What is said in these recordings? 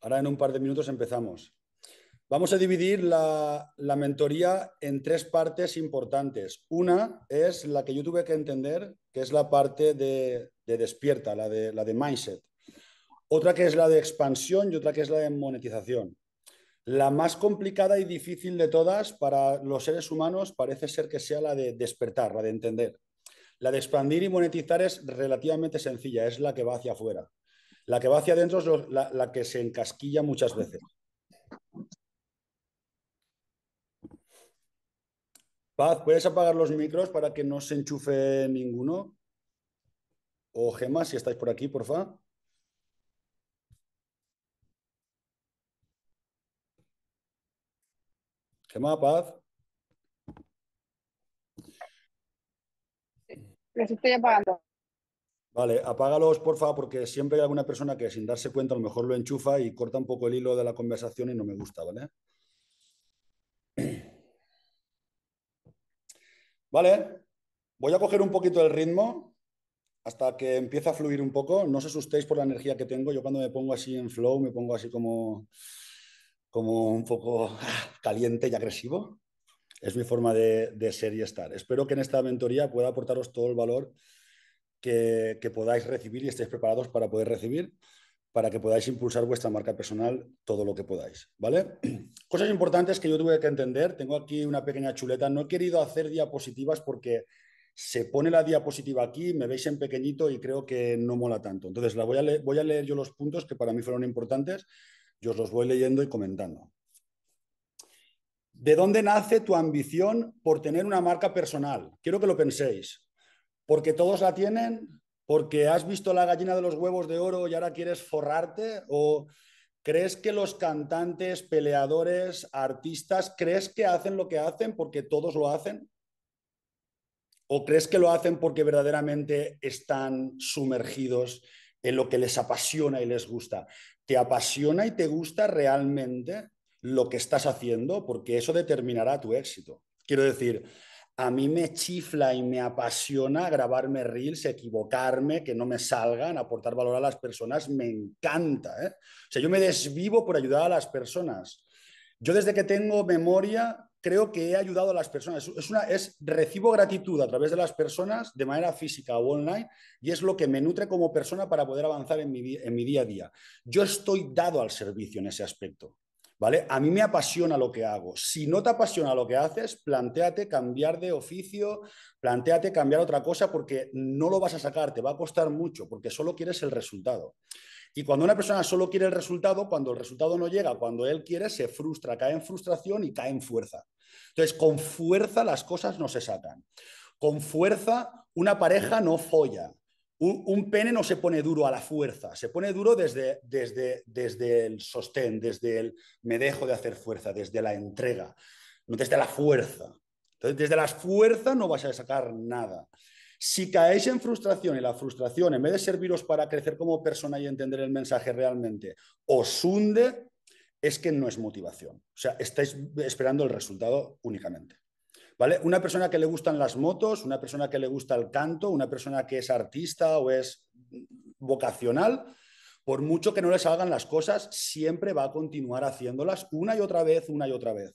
Ahora en un par de minutos empezamos. Vamos a dividir la, la, mentoría en tres partes importantes. Una es la que yo tuve que entender, que es la parte de, de despierta, la de, la de mindset. Otra que es la de expansión y otra que es la de monetización. La más complicada y difícil de todas para los seres humanos parece ser que sea la de despertar, la de entender. La de expandir y monetizar es relativamente sencilla, es la que va hacia afuera. La que va hacia adentro es la, que se encasquilla muchas veces. Paz, ¿puedes apagar los micros para que no se enchufe ninguno? O Gemma, si estáis por aquí, porfa. Gemma, Paz. Les estoy apagando. Vale, apágalos, favor, porque siempre hay alguna persona que sin darse cuenta a lo mejor lo enchufa y corta un poco el hilo de la conversación y no me gusta, ¿vale? Vale, voy a coger un poquito el ritmo hasta que empiece a fluir un poco. No os asustéis por la energía que tengo. Yo cuando me pongo así en flow, me pongo así como, como un poco ah, caliente y agresivo es mi forma de, ser y estar. Espero que en esta mentoría pueda aportaros todo el valor que, podáis recibir y estéis preparados para poder recibir, para que podáis impulsar vuestra marca personal todo lo que podáis, ¿vale? Cosas importantes que yo tuve que entender. Tengo aquí una pequeña chuleta. No he querido hacer diapositivas porque se pone la diapositiva aquí, me veis en pequeñito y creo que no mola tanto. Entonces, la voy, a leer, yo los puntos que para mí fueron importantes. Yo os los voy leyendo y comentando, ¿De dónde nace tu ambición por tener una marca personal? Quiero que lo penséis. ¿Porque todos la tienen? ¿Porque has visto la gallina de los huevos de oro y ahora quieres forrarte? ¿O crees que los cantantes, peleadores, artistas, crees que hacen lo que hacen porque todos lo hacen? ¿O crees que lo hacen porque verdaderamente están sumergidos en lo que les apasiona y les gusta? ¿Te apasiona y te gusta realmente lo que estás haciendo porque eso determinará tu éxito. Quiero decir, a mí me chifla y me apasiona grabarme reels, equivocarme, que no me salgan, aportar valor a las personas, me encanta. ¿eh? O sea, yo me desvivo por ayudar a las personas. Yo desde que tengo memoria creo que he ayudado a las personas. Es una, es, recibo gratitud a través de las personas de manera física o online y es lo que me nutre como persona para poder avanzar en mi día a día. Yo estoy dado al servicio en ese aspecto. ¿Vale? A mí me apasiona lo que hago. Si no te apasiona lo que haces, planteate cambiar de oficio, planteate cambiar otra cosa porque no lo vas a sacar, te va a costar mucho porque solo quieres el resultado. Y cuando una persona solo quiere el resultado, cuando el resultado no llega, cuando él quiere, se frustra, cae en frustración y cae en fuerza. Entonces, con fuerza las cosas no se sacan. Con fuerza una pareja no folla un, pene no se pone duro a la fuerza, se pone duro desde, desde, desde el sostén, desde el me dejo de hacer fuerza, desde la entrega, no desde la fuerza. Entonces, desde la fuerza no vas a sacar nada. Si caéis en frustración y la frustración, en vez de serviros para crecer como persona y entender el mensaje realmente, os hunde, es que no es motivación. O sea, estáis esperando el resultado únicamente. Una persona que le gustan las motos, una persona que le gusta el canto, una persona que es artista o es vocacional, por mucho que no le salgan las cosas, siempre va a continuar haciéndolas una y otra vez, una y otra vez.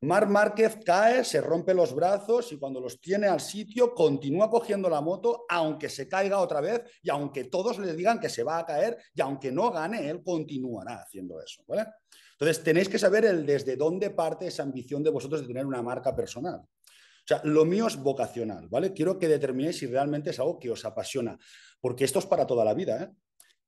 mar Márquez cae, se rompe los brazos y cuando los tiene al sitio continúa cogiendo la moto aunque se caiga otra vez y aunque todos le digan que se va a caer y aunque no gane, él continuará haciendo eso. ¿vale? Entonces, tenéis que saber el desde dónde parte esa ambición de vosotros de tener una marca personal. O sea, lo mío es vocacional, ¿vale? Quiero que determinéis si realmente es algo que os apasiona, porque esto es para toda la vida, ¿eh?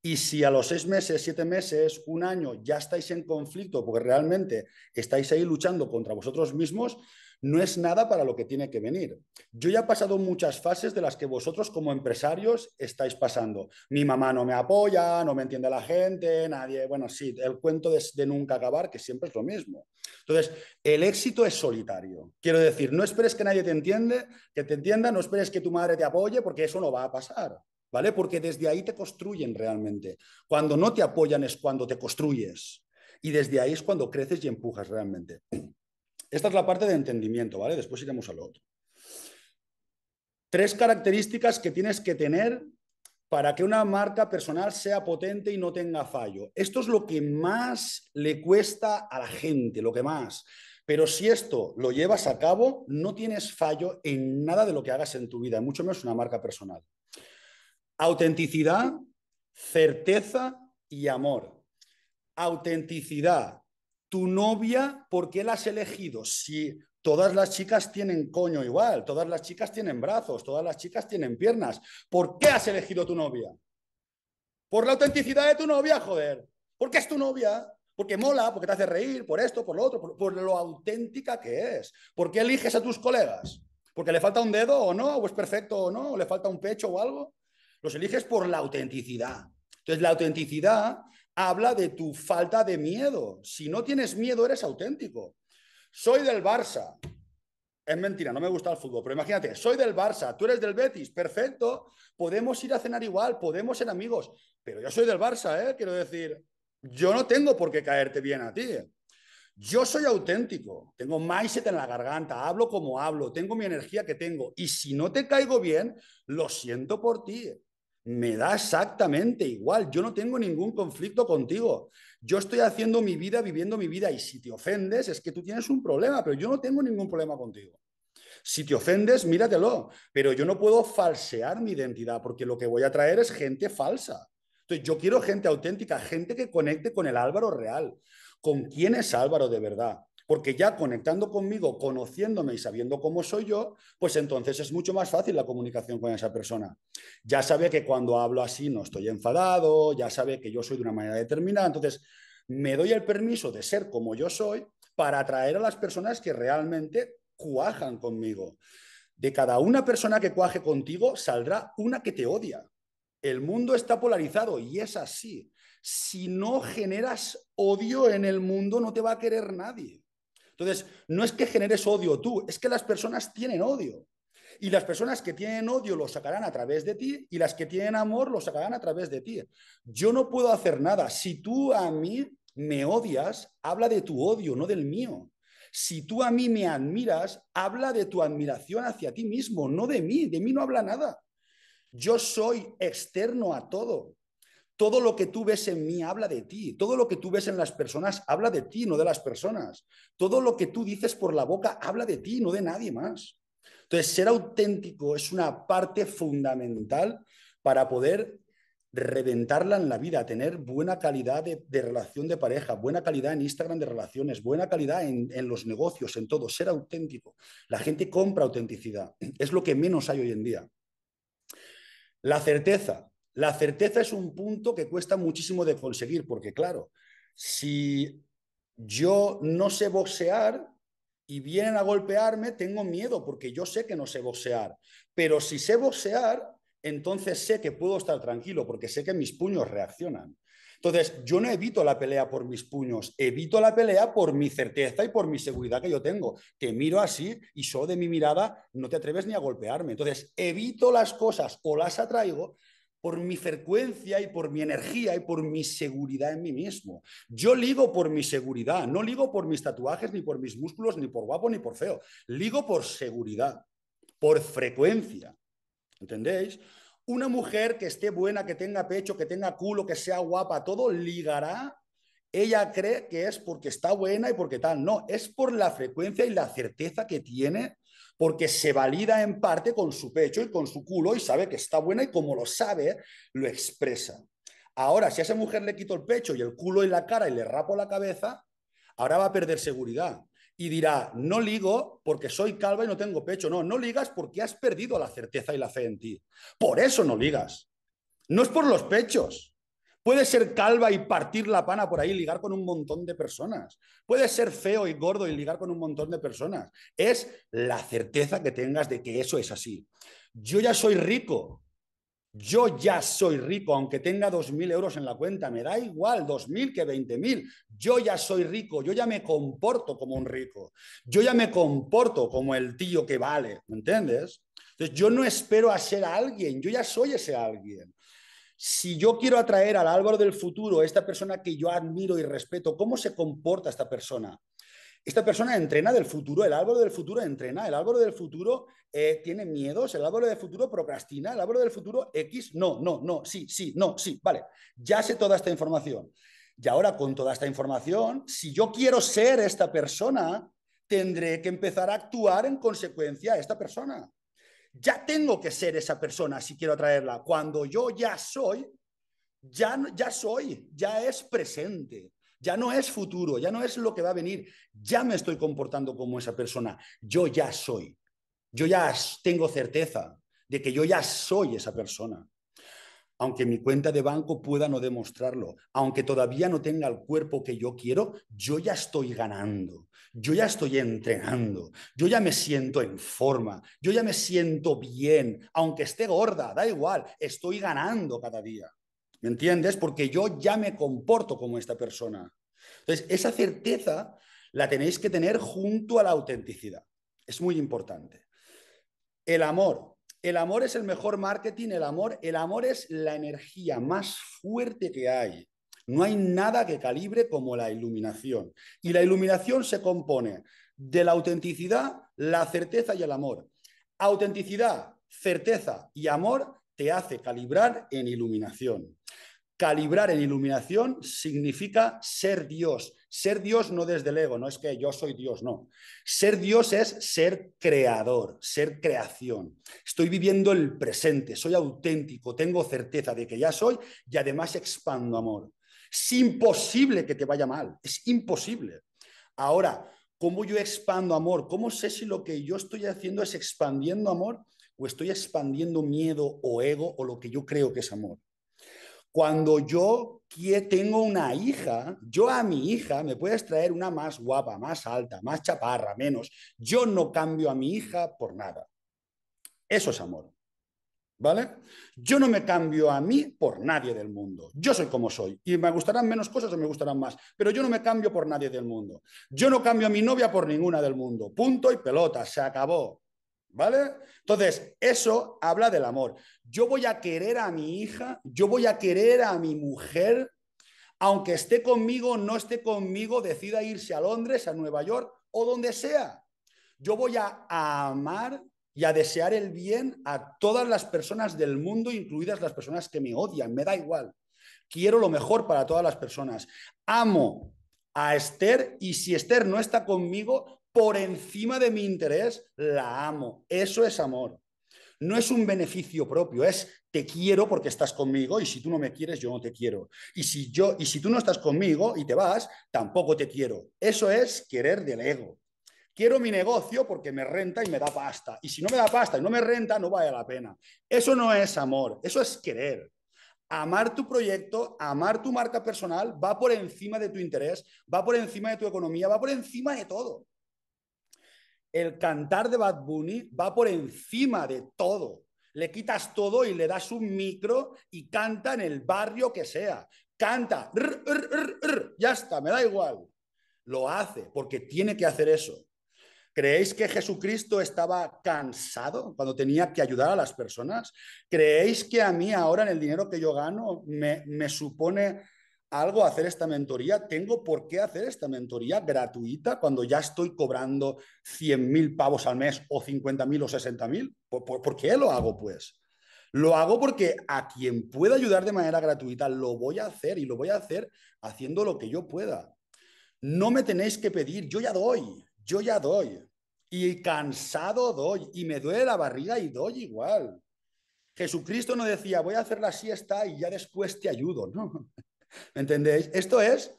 Y si a los seis meses, siete meses, un año ya estáis en conflicto porque realmente estáis ahí luchando contra vosotros mismos, no es nada para lo que tiene que venir. Yo ya he pasado muchas fases de las que vosotros como empresarios estáis pasando. Mi mamá no me apoya, no me entiende la gente, nadie, bueno, sí, el cuento de, de nunca acabar, que siempre es lo mismo. Entonces, el éxito es solitario. Quiero decir, no esperes que nadie te entiende, que te entienda, no esperes que tu madre te apoye, porque eso no va a pasar. ¿Vale? Porque desde ahí te construyen realmente. Cuando no te apoyan es cuando te construyes. Y desde ahí es cuando creces y empujas realmente. Esta es la parte de entendimiento, ¿vale? Después iremos al otro. Tres características que tienes que tener para que una marca personal sea potente y no tenga fallo. Esto es lo que más le cuesta a la gente, lo que más. Pero si esto lo llevas a cabo, no tienes fallo en nada de lo que hagas en tu vida, mucho menos una marca personal. Autenticidad, certeza y amor. Autenticidad, tu novia, ¿por qué la has elegido? Si todas las chicas tienen coño igual, todas las chicas tienen brazos, todas las chicas tienen piernas, ¿por qué has elegido tu novia? Por la autenticidad de tu novia, joder. Porque es tu novia, porque mola, porque te hace reír, por esto, por lo otro, por, por lo auténtica que es. ¿Por qué eliges a tus colegas? ¿Porque le falta un dedo o no? ¿O es perfecto o no? ¿O le falta un pecho o algo? Los eliges por la autenticidad. Entonces, la autenticidad habla de tu falta de miedo. Si no tienes miedo, eres auténtico. Soy del Barça. Es mentira, no me gusta el fútbol, pero imagínate, soy del Barça, tú eres del Betis, perfecto, podemos ir a cenar igual, podemos ser amigos, pero yo soy del Barça, ¿eh? quiero decir, yo no tengo por qué caerte bien a ti. Yo soy auténtico, tengo mindset en la garganta, hablo como hablo, tengo mi energía que tengo, y si no te caigo bien, lo siento por ti me da exactamente igual. Yo no tengo ningún conflicto contigo. Yo estoy haciendo mi vida, viviendo mi vida y si te ofendes es que tú tienes un problema, pero yo no tengo ningún problema contigo. Si te ofendes, míratelo, pero yo no puedo falsear mi identidad porque lo que voy a traer es gente falsa. Entonces, yo quiero gente auténtica, gente que conecte con el Álvaro real, con quién es Álvaro de verdad. Porque ya conectando conmigo, conociéndome y sabiendo cómo soy yo, pues entonces es mucho más fácil la comunicación con esa persona. Ya sabe que cuando hablo así no estoy enfadado, ya sabe que yo soy de una manera determinada. Entonces, me doy el permiso de ser como yo soy para atraer a las personas que realmente cuajan conmigo. De cada una persona que cuaje contigo saldrá una que te odia. El mundo está polarizado y es así. Si no generas odio en el mundo, no te va a querer nadie. Entonces, no es que generes odio tú, es que las personas tienen odio. Y las personas que tienen odio lo sacarán a través de ti y las que tienen amor lo sacarán a través de ti. Yo no puedo hacer nada. Si tú a mí me odias, habla de tu odio, no del mío. Si tú a mí me admiras, habla de tu admiración hacia ti mismo, no de mí. De mí no habla nada. Yo soy externo a todo. Todo lo que tú ves en mí habla de ti. Todo lo que tú ves en las personas habla de ti, no de las personas. Todo lo que tú dices por la boca habla de ti, no de nadie más. Entonces, ser auténtico es una parte fundamental para poder reventarla en la vida, tener buena calidad de, relación de pareja, buena calidad en Instagram de relaciones, buena calidad en, los negocios, en todo, ser auténtico. La gente compra autenticidad, es lo que menos hay hoy en día. La certeza, la certeza es un punto que cuesta muchísimo de conseguir, porque claro, si yo no sé boxear y vienen a golpearme, tengo miedo porque yo sé que no sé boxear. Pero si sé boxear, entonces sé que puedo estar tranquilo porque sé que mis puños reaccionan. Entonces, yo no evito la pelea por mis puños, evito la pelea por mi certeza y por mi seguridad que yo tengo. que miro así y solo de mi mirada no te atreves ni a golpearme. Entonces, evito las cosas o las atraigo por mi frecuencia y por mi energía y por mi seguridad en mí mismo. Yo ligo por mi seguridad, no ligo por mis tatuajes, ni por mis músculos, ni por guapo, ni por feo. Ligo por seguridad, por frecuencia. ¿Entendéis? Una mujer que esté buena, que tenga pecho, que tenga culo, que sea guapa, todo ligará. Ella cree que es porque está buena y porque tal. No, es por la frecuencia y la certeza que tiene porque se valida en parte con su pecho y con su culo y sabe que está buena y como lo sabe, lo expresa. Ahora, si a esa mujer le quito el pecho y el culo y la cara y le rapo la cabeza, ahora va a perder seguridad. Y dirá, no ligo porque soy calva y no tengo pecho. No, no ligas porque has perdido la certeza y la fe en ti. Por eso no ligas. No es por los pechos. Puede ser calva y partir la pana por ahí y ligar con un montón de personas. Puede ser feo y gordo y ligar con un montón de personas. Es la certeza que tengas de que eso es así. Yo ya soy rico. Yo ya soy rico, aunque tenga 2.000 euros en la cuenta, me da igual 2.000 que 20.000. Yo ya soy rico, yo ya me comporto como un rico, yo ya me comporto como el tío que vale, ¿me entiendes? Entonces, yo no espero a ser alguien, yo ya soy ese alguien si yo quiero atraer al Álvaro del futuro, esta persona que yo admiro y respeto, ¿cómo se comporta esta persona? Esta persona entrena del futuro, el árbol del futuro entrena, el Álvaro del futuro eh, tiene miedos, el árbol del futuro procrastina, el Álvaro del futuro X, no, no, no, sí, sí, no, sí, vale, ya sé toda esta información. Y ahora con toda esta información, si yo quiero ser esta persona, tendré que empezar a actuar en consecuencia a esta persona ya tengo que ser esa persona si quiero atraerla. Cuando yo ya soy, ya, ya soy, ya es presente, ya no es futuro, ya no es lo que va a venir, ya me estoy comportando como esa persona, yo ya soy, yo ya tengo certeza de que yo ya soy esa persona aunque mi cuenta de banco pueda no demostrarlo, aunque todavía no tenga el cuerpo que yo quiero, yo ya estoy ganando, yo ya estoy entrenando, yo ya me siento en forma, yo ya me siento bien, aunque esté gorda, da igual, estoy ganando cada día. ¿Me entiendes? Porque yo ya me comporto como esta persona. Entonces, esa certeza la tenéis que tener junto a la autenticidad. Es muy importante. El amor, el amor es el mejor marketing, el amor, el amor es la energía más fuerte que hay. No hay nada que calibre como la iluminación. Y la iluminación se compone de la autenticidad, la certeza y el amor. Autenticidad, certeza y amor te hace calibrar en iluminación. Calibrar en iluminación significa ser Dios, ser Dios no desde el ego, no es que yo soy Dios, no. Ser Dios es ser creador, ser creación. Estoy viviendo el presente, soy auténtico, tengo certeza de que ya soy y además expando amor. Es imposible que te vaya mal, es imposible. Ahora, ¿cómo yo expando amor? ¿Cómo sé si lo que yo estoy haciendo es expandiendo amor o estoy expandiendo miedo o ego o lo que yo creo que es amor? Cuando yo tengo una hija, yo a mi hija me puedes traer una más guapa, más alta, más chaparra, menos. Yo no cambio a mi hija por nada. Eso es amor. ¿Vale? Yo no me cambio a mí por nadie del mundo. Yo soy como soy. Y me gustarán menos cosas o me gustarán más. Pero yo no me cambio por nadie del mundo. Yo no cambio a mi novia por ninguna del mundo. Punto y pelota. Se acabó. ¿Vale? Entonces, eso habla del amor. Yo voy a querer a mi hija, yo voy a querer a mi mujer, aunque esté conmigo, no esté conmigo, decida irse a Londres, a Nueva York o donde sea. Yo voy a amar y a desear el bien a todas las personas del mundo, incluidas las personas que me odian, me da igual. Quiero lo mejor para todas las personas. Amo a Esther y si Esther no está conmigo, por encima de mi interés, la amo. Eso es amor. No es un beneficio propio, es te quiero porque estás conmigo y si tú no me quieres, yo no te quiero. Y si, yo, y si tú no estás conmigo y te vas, tampoco te quiero. Eso es querer del ego. Quiero mi negocio porque me renta y me da pasta. Y si no me da pasta y no me renta, no vale la pena. Eso no es amor, eso es querer. Amar tu proyecto, amar tu marca personal va por encima de tu interés, va por encima de tu economía, va por encima de todo el cantar de Bad Bunny va por encima de todo. Le quitas todo y le das un micro y canta en el barrio que sea. Canta, ya está, me da igual. Lo hace porque tiene que hacer eso. ¿Creéis que Jesucristo estaba cansado cuando tenía que ayudar a las personas? ¿Creéis que a mí ahora en el dinero que yo gano me supone algo hacer esta mentoría, tengo por qué hacer esta mentoría gratuita cuando ya estoy cobrando 100.000 pavos al mes o 50.000 o 60.000. ¿Por, por, qué lo hago pues? Lo hago porque a quien pueda ayudar de manera gratuita lo voy a hacer y lo voy a hacer haciendo lo que yo pueda. No me tenéis que pedir, yo ya doy, yo ya doy. Y cansado doy, y me duele la barriga y doy igual. Jesucristo no decía, voy a hacer la siesta y ya después te ayudo, no. ¿Me entendéis? Esto es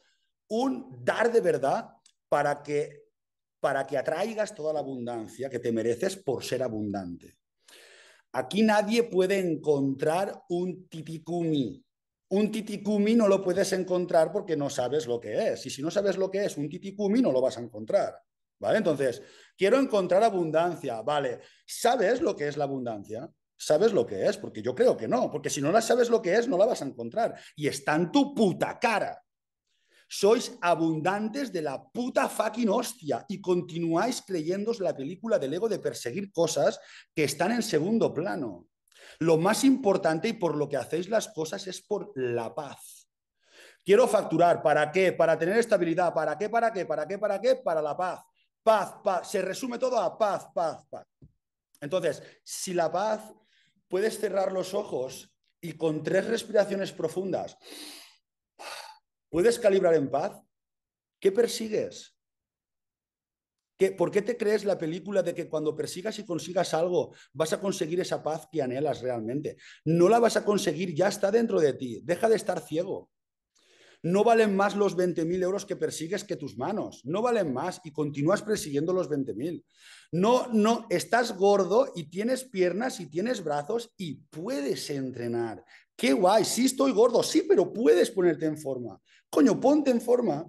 un dar de verdad para que, para que atraigas toda la abundancia que te mereces por ser abundante. Aquí nadie puede encontrar un titicumi. Un titicumi no lo puedes encontrar porque no sabes lo que es. Y si no sabes lo que es un titicumi, no lo vas a encontrar. ¿Vale? Entonces, quiero encontrar abundancia. Vale, ¿sabes lo que es la abundancia? sabes lo que es, porque yo creo que no, porque si no la sabes lo que es, no la vas a encontrar. Y está en tu puta cara. Sois abundantes de la puta fucking hostia y continuáis creyéndos la película del ego de perseguir cosas que están en segundo plano. Lo más importante y por lo que hacéis las cosas es por la paz. Quiero facturar, ¿para qué? Para tener estabilidad, ¿para qué? ¿Para qué? ¿Para qué? ¿Para qué? Para la paz. Paz, paz. Se resume todo a paz, paz, paz. Entonces, si la paz puedes cerrar los ojos y con tres respiraciones profundas, ¿puedes calibrar en paz? ¿Qué persigues? ¿Qué, ¿Por qué te crees la película de que cuando persigas y consigas algo vas a conseguir esa paz que anhelas realmente? No la vas a conseguir, ya está dentro de ti. Deja de estar ciego. No valen más los 20.000 euros que persigues que tus manos. No valen más y continúas persiguiendo los 20.000. No, no, estás gordo y tienes piernas y tienes brazos y puedes entrenar. Qué guay, sí estoy gordo, sí, pero puedes ponerte en forma. Coño, ponte en forma.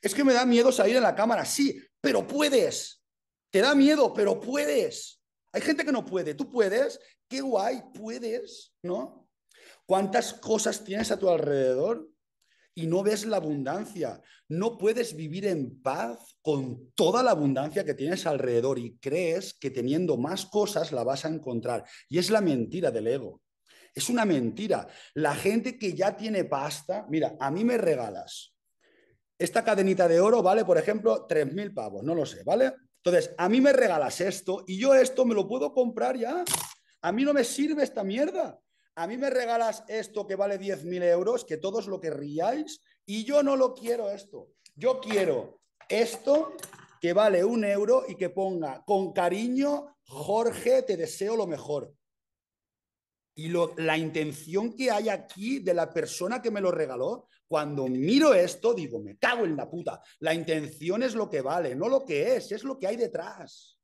Es que me da miedo salir en la cámara, sí, pero puedes. Te da miedo, pero puedes. Hay gente que no puede, tú puedes, qué guay, puedes, ¿no? ¿Cuántas cosas tienes a tu alrededor y no ves la abundancia. No puedes vivir en paz con toda la abundancia que tienes alrededor y crees que teniendo más cosas la vas a encontrar. Y es la mentira del ego. Es una mentira. La gente que ya tiene pasta, mira, a mí me regalas. Esta cadenita de oro vale, por ejemplo, 3.000 pavos, no lo sé, ¿vale? Entonces, a mí me regalas esto y yo esto me lo puedo comprar ya. A mí no me sirve esta mierda a mí me regalas esto que vale 10.000 euros, que todos lo querríais, y yo no lo quiero esto. Yo quiero esto que vale un euro y que ponga, con cariño, Jorge, te deseo lo mejor. Y lo, la intención que hay aquí de la persona que me lo regaló, cuando miro esto, digo, me cago en la puta. La intención es lo que vale, no lo que es, es lo que hay detrás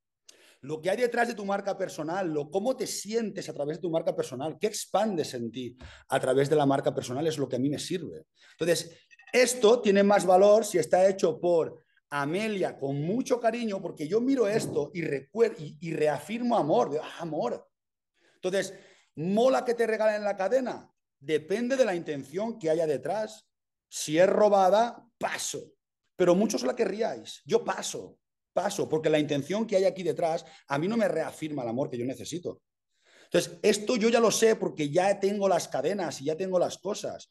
lo que hay detrás de tu marca personal, lo cómo te sientes a través de tu marca personal, qué expandes en ti a través de la marca personal es lo que a mí me sirve. Entonces, esto tiene más valor si está hecho por Amelia con mucho cariño, porque yo miro esto y, y reafirmo amor, de, ah, amor. Entonces, ¿mola que te regalen la cadena? Depende de la intención que haya detrás. Si es robada, paso. Pero muchos la querríais. Yo paso paso, porque la intención que hay aquí detrás a mí no me reafirma el amor que yo necesito. Entonces, esto yo ya lo sé porque ya tengo las cadenas y ya tengo las cosas.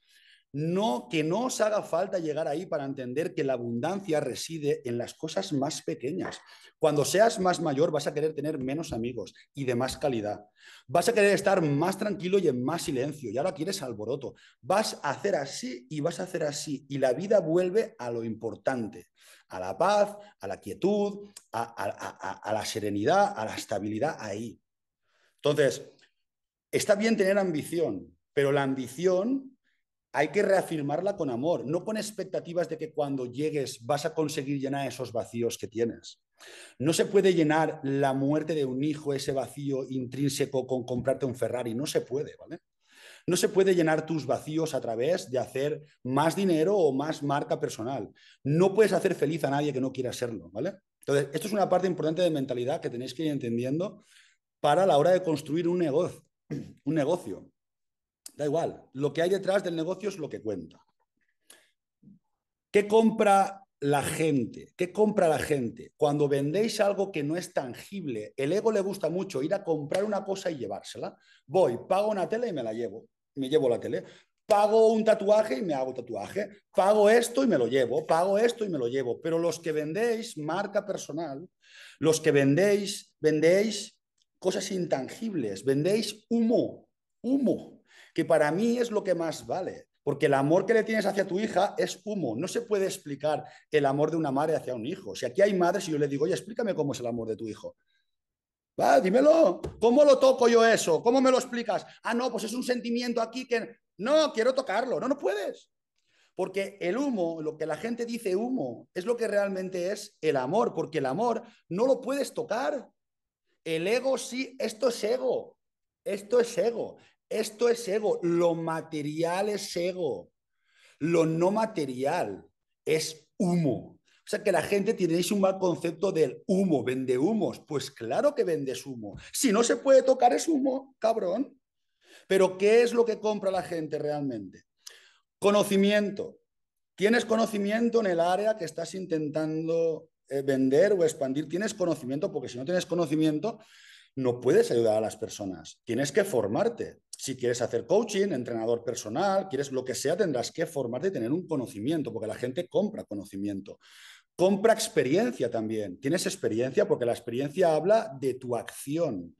No, que no os haga falta llegar ahí para entender que la abundancia reside en las cosas más pequeñas. Cuando seas más mayor vas a querer tener menos amigos y de más calidad. Vas a querer estar más tranquilo y en más silencio. Y ahora quieres alboroto. Vas a hacer así y vas a hacer así. Y la vida vuelve a lo importante a la paz, a la quietud, a, la serenidad, a la estabilidad ahí. Entonces, está bien tener ambición, pero la ambición hay que reafirmarla con amor, no con expectativas de que cuando llegues vas a conseguir llenar esos vacíos que tienes. No se puede llenar la muerte de un hijo, ese vacío intrínseco con comprarte un Ferrari, no se puede, ¿vale? No se puede llenar tus vacíos a través de hacer más dinero o más marca personal. No puedes hacer feliz a nadie que no quiera serlo, ¿vale? Entonces, esto es una parte importante de mentalidad que tenéis que ir entendiendo para la hora de construir un negocio. Un negocio. Da igual, lo que hay detrás del negocio es lo que cuenta. ¿Qué compra la gente? ¿Qué compra la gente? Cuando vendéis algo que no es tangible, el ego le gusta mucho ir a comprar una cosa y llevársela. Voy, pago una tele y me la llevo. Me llevo la tele. Pago un tatuaje y me hago tatuaje. Pago esto y me lo llevo. Pago esto y me lo llevo. Pero los que vendéis marca personal, los que vendéis, vendéis cosas intangibles, vendéis humo, humo, que para mí es lo que más vale. Porque el amor que le tienes hacia tu hija es humo. No se puede explicar el amor de una madre hacia un hijo. Si aquí hay madres y yo le digo, oye, explícame cómo es el amor de tu hijo. Va, dímelo. ¿Cómo lo toco yo eso? ¿Cómo me lo explicas? Ah, no, pues es un sentimiento aquí que... No, quiero tocarlo. No, no puedes. Porque el humo, lo que la gente dice humo, es lo que realmente es el amor, porque el amor no lo puedes tocar. El ego sí, esto es ego. Esto es ego. Esto es ego, lo material es ego, lo no material es humo. O sea que la gente tiene un mal concepto del humo, vende humos. Pues claro que vendes humo. Si no se puede tocar es humo, cabrón. Pero ¿qué es lo que compra la gente realmente? Conocimiento. Tienes conocimiento en el área que estás intentando eh, vender o expandir. Tienes conocimiento porque si no tienes conocimiento no puedes ayudar a las personas. Tienes que formarte si quieres hacer coaching, entrenador personal, quieres lo que sea, tendrás que formarte y tener un conocimiento, porque la gente compra conocimiento. Compra experiencia también. Tienes experiencia porque la experiencia habla de tu acción.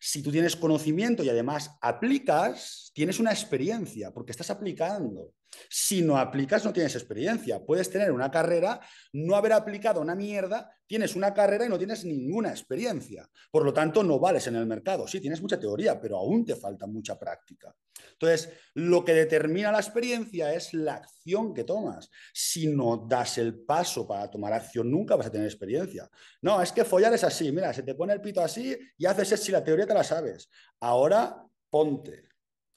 Si tú tienes conocimiento y además aplicas, tienes una experiencia porque estás aplicando. Si no aplicas, no tienes experiencia. Puedes tener una carrera, no haber aplicado una mierda, tienes una carrera y no tienes ninguna experiencia. Por lo tanto, no vales en el mercado. Sí, tienes mucha teoría, pero aún te falta mucha práctica. Entonces, lo que determina la experiencia es la acción que tomas. Si no das el paso para tomar acción, nunca vas a tener experiencia. No, es que follar es así. Mira, se te pone el pito así y haces eso si la teoría te la sabes. Ahora ponte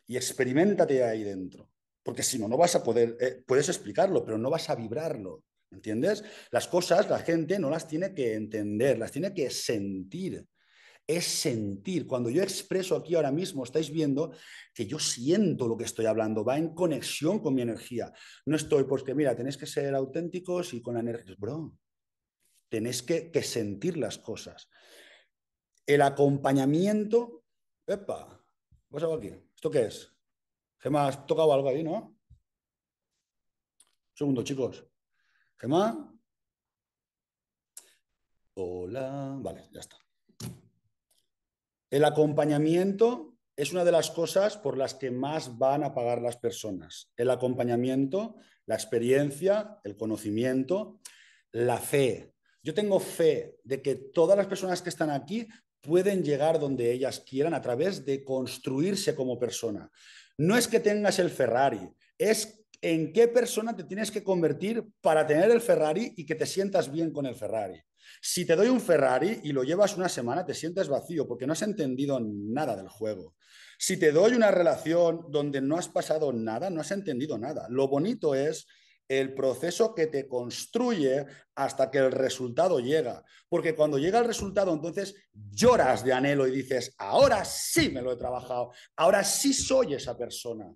y experimentate ahí dentro porque si no, no vas a poder, eh, puedes explicarlo, pero no vas a vibrarlo. ¿Entiendes? Las cosas la gente no las tiene que entender, las tiene que sentir. Es sentir. Cuando yo expreso aquí ahora mismo, estáis viendo que yo siento lo que estoy hablando, va en conexión con mi energía. No estoy porque, mira, tenéis que ser auténticos y con la energía. Pues, bro, tenéis que, sentir las cosas. El acompañamiento. Epa, ¿qué aquí? ¿Esto qué es? Gemma, has tocado algo ahí, ¿no? Un segundo, chicos. Gemma. Hola. Vale, ya está. El acompañamiento es una de las cosas por las que más van a pagar las personas. El acompañamiento, la experiencia, el conocimiento, la fe. Yo tengo fe de que todas las personas que están aquí pueden llegar donde ellas quieran a través de construirse como persona. No es que tengas el Ferrari, es en qué persona te tienes que convertir para tener el Ferrari y que te sientas bien con el Ferrari. Si te doy un Ferrari y lo llevas una semana, te sientes vacío porque no has entendido nada del juego. Si te doy una relación donde no has pasado nada, no has entendido nada. Lo bonito es el proceso que te construye hasta que el resultado llega. Porque cuando llega el resultado, entonces lloras de anhelo y dices, ahora sí me lo he trabajado, ahora sí soy esa persona.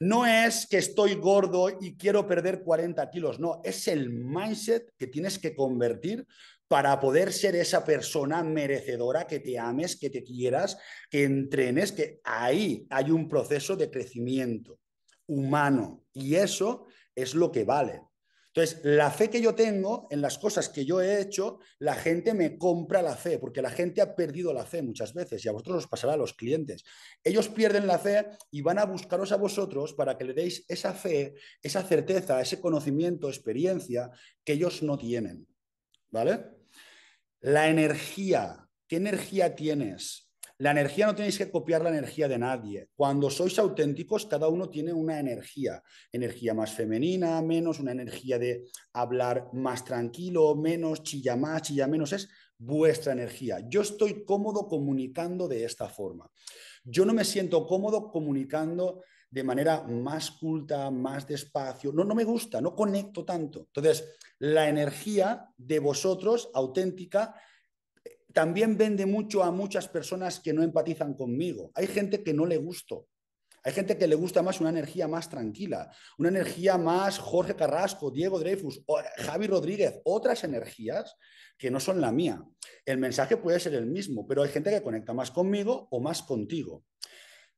No es que estoy gordo y quiero perder 40 kilos, no, es el mindset que tienes que convertir para poder ser esa persona merecedora, que te ames, que te quieras, que entrenes, que ahí hay un proceso de crecimiento humano. Y eso es lo que vale. Entonces, la fe que yo tengo en las cosas que yo he hecho, la gente me compra la fe, porque la gente ha perdido la fe muchas veces y a vosotros os pasará a los clientes. Ellos pierden la fe y van a buscaros a vosotros para que le deis esa fe, esa certeza, ese conocimiento, experiencia que ellos no tienen. ¿Vale? La energía, ¿qué energía tienes? La energía no tenéis que copiar la energía de nadie. Cuando sois auténticos, cada uno tiene una energía. Energía más femenina, menos, una energía de hablar más tranquilo, menos, chilla más, chilla menos. Es vuestra energía. Yo estoy cómodo comunicando de esta forma. Yo no me siento cómodo comunicando de manera más culta, más despacio. No, no me gusta, no conecto tanto. Entonces, la energía de vosotros auténtica también vende mucho a muchas personas que no empatizan conmigo. Hay gente que no le gusto. Hay gente que le gusta más una energía más tranquila, una energía más Jorge Carrasco, Diego Dreyfus, eh, Javi Rodríguez, otras energías que no son la mía. El mensaje puede ser el mismo, pero hay gente que conecta más conmigo o más contigo.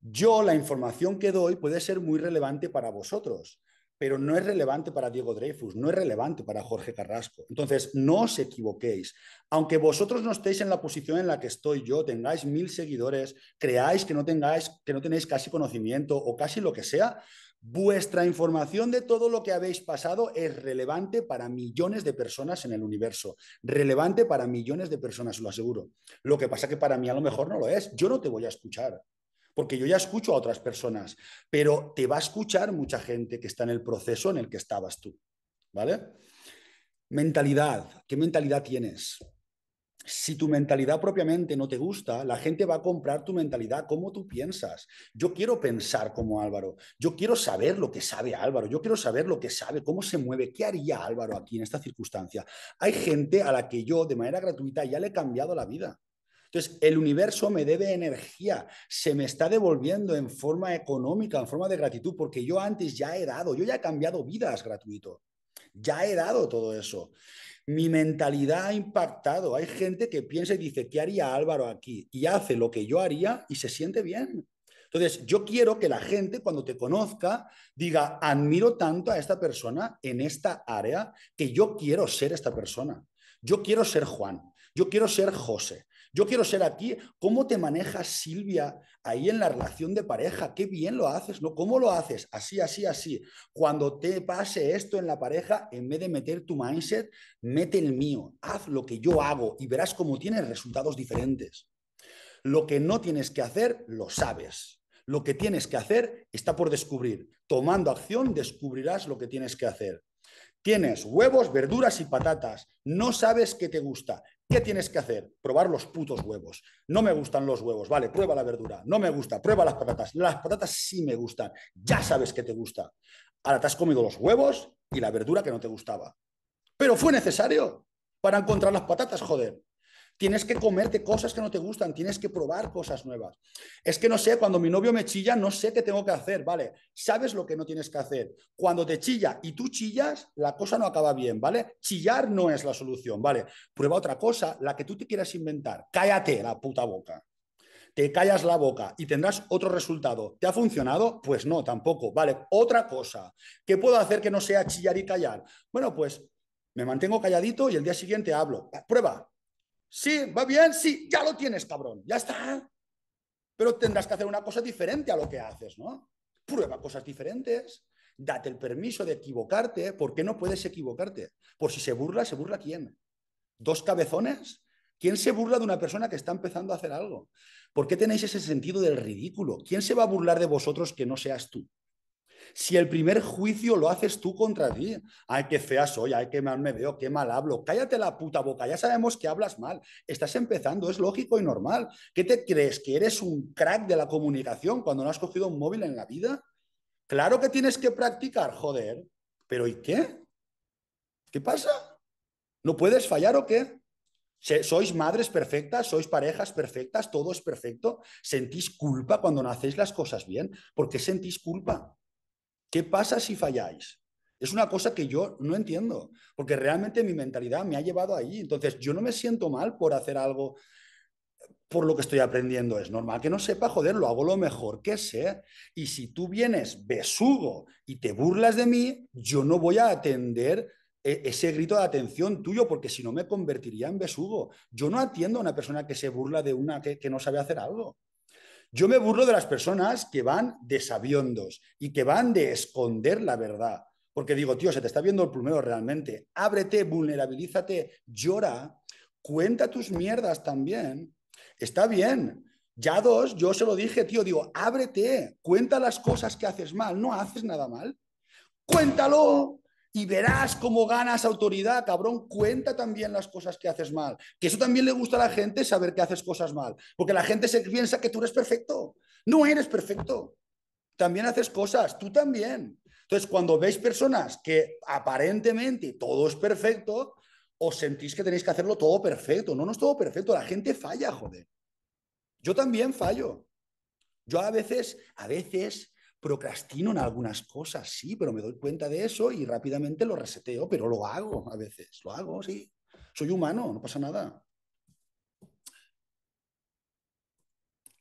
Yo, la información que doy puede ser muy relevante para vosotros, pero no es relevante para Diego Dreyfus, no es relevante para Jorge Carrasco. Entonces, no os equivoquéis. Aunque vosotros no estéis en la posición en la que estoy yo, tengáis mil seguidores, creáis que no, tengáis, que no tenéis casi conocimiento o casi lo que sea, vuestra información de todo lo que habéis pasado es relevante para millones de personas en el universo. Relevante para millones de personas, lo aseguro. Lo que pasa que para mí a lo mejor no lo es. Yo no te voy a escuchar porque yo ya escucho a otras personas, pero te va a escuchar mucha gente que está en el proceso en el que estabas tú, ¿vale? Mentalidad, ¿qué mentalidad tienes? Si tu mentalidad propiamente no te gusta, la gente va a comprar tu mentalidad como tú piensas. Yo quiero pensar como Álvaro, yo quiero saber lo que sabe Álvaro, yo quiero saber lo que sabe, cómo se mueve, qué haría Álvaro aquí en esta circunstancia. Hay gente a la que yo de manera gratuita ya le he cambiado la vida. Entonces, el universo me debe energía, se me está devolviendo en forma económica, en forma de gratitud, porque yo antes ya he dado, yo ya he cambiado vidas gratuito, ya he dado todo eso. Mi mentalidad ha impactado. Hay gente que piensa y dice, ¿qué haría Álvaro aquí? Y hace lo que yo haría y se siente bien. Entonces, yo quiero que la gente cuando te conozca diga, admiro tanto a esta persona en esta área que yo quiero ser esta persona. Yo quiero ser Juan, yo quiero ser José, yo quiero ser aquí. ¿Cómo te manejas, Silvia, ahí en la relación de pareja? Qué bien lo haces, ¿no? ¿Cómo lo haces? Así, así, así. Cuando te pase esto en la pareja, en vez de meter tu mindset, mete el mío. Haz lo que yo hago y verás cómo tienes resultados diferentes. Lo que no tienes que hacer, lo sabes. Lo que tienes que hacer está por descubrir. Tomando acción, descubrirás lo que tienes que hacer. Tienes huevos, verduras y patatas. No sabes qué te gusta. ¿Qué tienes que hacer? Probar los putos huevos. No me gustan los huevos, vale, prueba la verdura. No me gusta, prueba las patatas. Las patatas sí me gustan. Ya sabes que te gusta. Ahora te has comido los huevos y la verdura que no te gustaba. Pero fue necesario para encontrar las patatas, joder. Tienes que comerte cosas que no te gustan, tienes que probar cosas nuevas. Es que no sé, cuando mi novio me chilla, no sé qué tengo que hacer, ¿vale? Sabes lo que no tienes que hacer. Cuando te chilla y tú chillas, la cosa no acaba bien, ¿vale? Chillar no es la solución, ¿vale? Prueba otra cosa, la que tú te quieras inventar. Cállate la puta boca te callas la boca y tendrás otro resultado. ¿Te ha funcionado? Pues no, tampoco. Vale, otra cosa. ¿Qué puedo hacer que no sea chillar y callar? Bueno, pues me mantengo calladito y el día siguiente hablo. Prueba. Sí, va bien, sí, ya lo tienes, cabrón, ya está. Pero tendrás que hacer una cosa diferente a lo que haces, ¿no? Prueba cosas diferentes, date el permiso de equivocarte, ¿por qué no puedes equivocarte. Por si se burla, ¿se burla quién? ¿Dos cabezones? ¿Quién se burla de una persona que está empezando a hacer algo? ¿Por qué tenéis ese sentido del ridículo? ¿Quién se va a burlar de vosotros que no seas tú? Si el primer juicio lo haces tú contra ti, ay, qué fea soy, ay, qué mal me veo, qué mal hablo, cállate la puta boca, ya sabemos que hablas mal, estás empezando, es lógico y normal. ¿Qué te crees? ¿Que eres un crack de la comunicación cuando no has cogido un móvil en la vida? Claro que tienes que practicar, joder, pero ¿y qué? ¿Qué pasa? ¿No puedes fallar o qué? Sois madres perfectas, sois parejas perfectas, todo es perfecto. ¿Sentís culpa cuando no hacéis las cosas bien? ¿Por qué sentís culpa? ¿Qué pasa si falláis? Es una cosa que yo no entiendo, porque realmente mi mentalidad me ha llevado ahí. Entonces, yo no me siento mal por hacer algo por lo que estoy aprendiendo. Es normal que no sepa, joder, lo hago lo mejor que sé. Y si tú vienes besugo y te burlas de mí, yo no voy a atender eh, ese grito de atención tuyo, porque si no me convertiría en besugo. Yo no atiendo a una persona que se burla de una que, que no sabe hacer algo. Yo me burlo de las personas que van de sabiondos y que van de esconder la verdad. Porque digo, tío, se te está viendo el plumero realmente. Ábrete, vulnerabilízate, llora, cuenta tus mierdas también. Está bien. Ya dos, yo se lo dije, tío, digo, ábrete, cuenta las cosas que haces mal, no haces nada mal. Cuéntalo, y verás cómo ganas autoridad, cabrón. Cuenta también las cosas que haces mal. Que eso también le gusta a la gente, saber que haces cosas mal. Porque la gente se piensa que tú eres perfecto. No eres perfecto. También haces cosas, tú también. Entonces, cuando veis personas que aparentemente todo es perfecto, os sentís que tenéis que hacerlo todo perfecto. No, no es todo perfecto. La gente falla, joder. Yo también fallo. Yo a veces, a veces procrastino en algunas cosas, sí, pero me doy cuenta de eso y rápidamente lo reseteo, pero lo hago a veces, lo hago, sí. Soy humano, no pasa nada.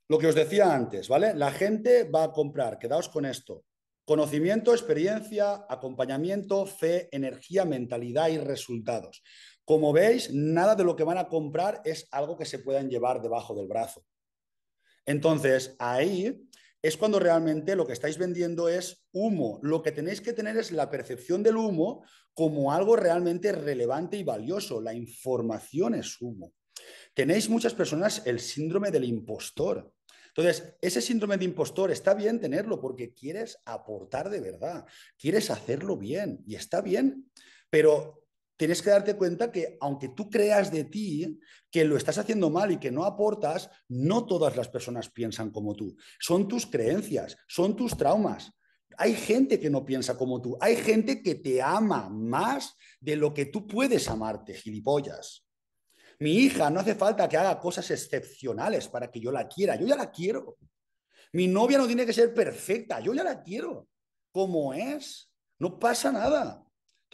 Lo que os decía antes, ¿vale? La gente va a comprar, quedaos con esto. Conocimiento, experiencia, acompañamiento, fe, energía, mentalidad y resultados. Como veis, nada de lo que van a comprar es algo que se puedan llevar debajo del brazo. Entonces, ahí es cuando realmente lo que estáis vendiendo es humo. Lo que tenéis que tener es la percepción del humo como algo realmente relevante y valioso. La información es humo. Tenéis muchas personas el síndrome del impostor. Entonces, ese síndrome de impostor está bien tenerlo porque quieres aportar de verdad, quieres hacerlo bien y está bien, pero tienes que darte cuenta que aunque tú creas de ti que lo estás haciendo mal y que no aportas, no todas las personas piensan como tú. Son tus creencias, son tus traumas. Hay gente que no piensa como tú, hay gente que te ama más de lo que tú puedes amarte, gilipollas. Mi hija no hace falta que haga cosas excepcionales para que yo la quiera, yo ya la quiero. Mi novia no tiene que ser perfecta, yo ya la quiero como es, no pasa nada.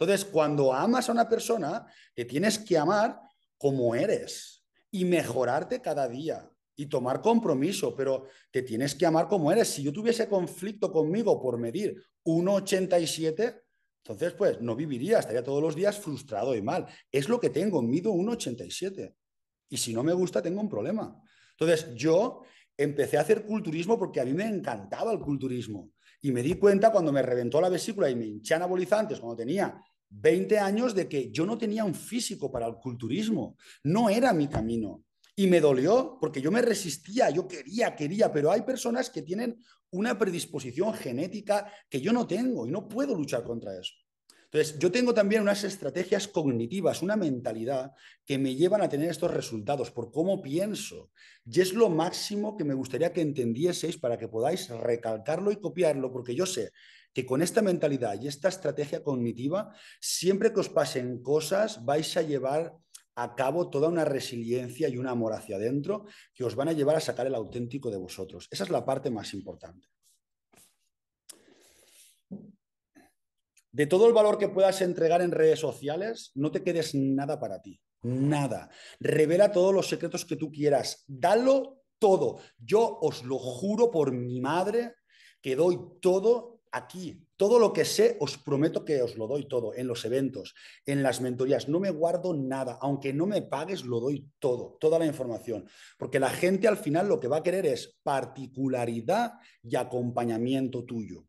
Entonces, cuando amas a una persona, te tienes que amar como eres y mejorarte cada día y tomar compromiso, pero te tienes que amar como eres. Si yo tuviese conflicto conmigo por medir 1,87, entonces pues no viviría, estaría todos los días frustrado y mal. Es lo que tengo, mido 1,87. Y si no me gusta, tengo un problema. Entonces yo empecé a hacer culturismo porque a mí me encantaba el culturismo. Y me di cuenta cuando me reventó la vesícula y me hinché anabolizantes cuando tenía 20 años de que yo no tenía un físico para el culturismo, no era mi camino. Y me dolió porque yo me resistía, yo quería, quería, pero hay personas que tienen una predisposición genética que yo no tengo y no puedo luchar contra eso. Entonces, yo tengo también unas estrategias cognitivas, una mentalidad que me llevan a tener estos resultados por cómo pienso. Y es lo máximo que me gustaría que entendieseis para que podáis recalcarlo y copiarlo, porque yo sé que con esta mentalidad y esta estrategia cognitiva, siempre que os pasen cosas, vais a llevar a cabo toda una resiliencia y un amor hacia adentro que os van a llevar a sacar el auténtico de vosotros. Esa es la parte más importante. de todo el valor que puedas entregar en redes sociales, no te quedes nada para ti, nada. Revela todos los secretos que tú quieras, dalo todo. Yo os lo juro por mi madre que doy todo aquí. Todo lo que sé, os prometo que os lo doy todo en los eventos, en las mentorías. No me guardo nada. Aunque no me pagues, lo doy todo, toda la información. Porque la gente al final lo que va a querer es particularidad y acompañamiento tuyo.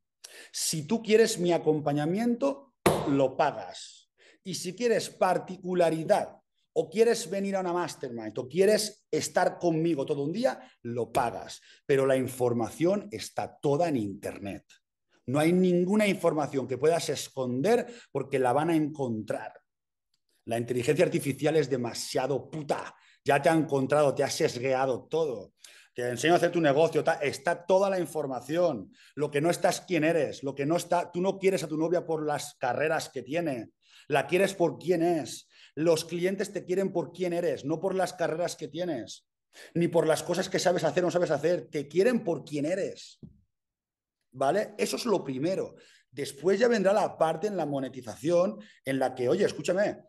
Si tú quieres mi acompañamiento, lo pagas. Y si quieres particularidad o quieres venir a una mastermind o quieres estar conmigo todo un día, lo pagas. Pero la información está toda en Internet. No hay ninguna información que puedas esconder porque la van a encontrar. La inteligencia artificial es demasiado puta. Ya te ha encontrado, te ha sesgueado todo te enseño a hacer tu negocio, está toda la información. Lo que no estás quién eres, lo que no está, tú no quieres a tu novia por las carreras que tiene, la quieres por quién es. Los clientes te quieren por quién eres, no por las carreras que tienes, ni por las cosas que sabes hacer o no sabes hacer, te quieren por quién eres. ¿Vale? Eso es lo primero. Después ya vendrá la parte en la monetización en la que, oye, escúchame,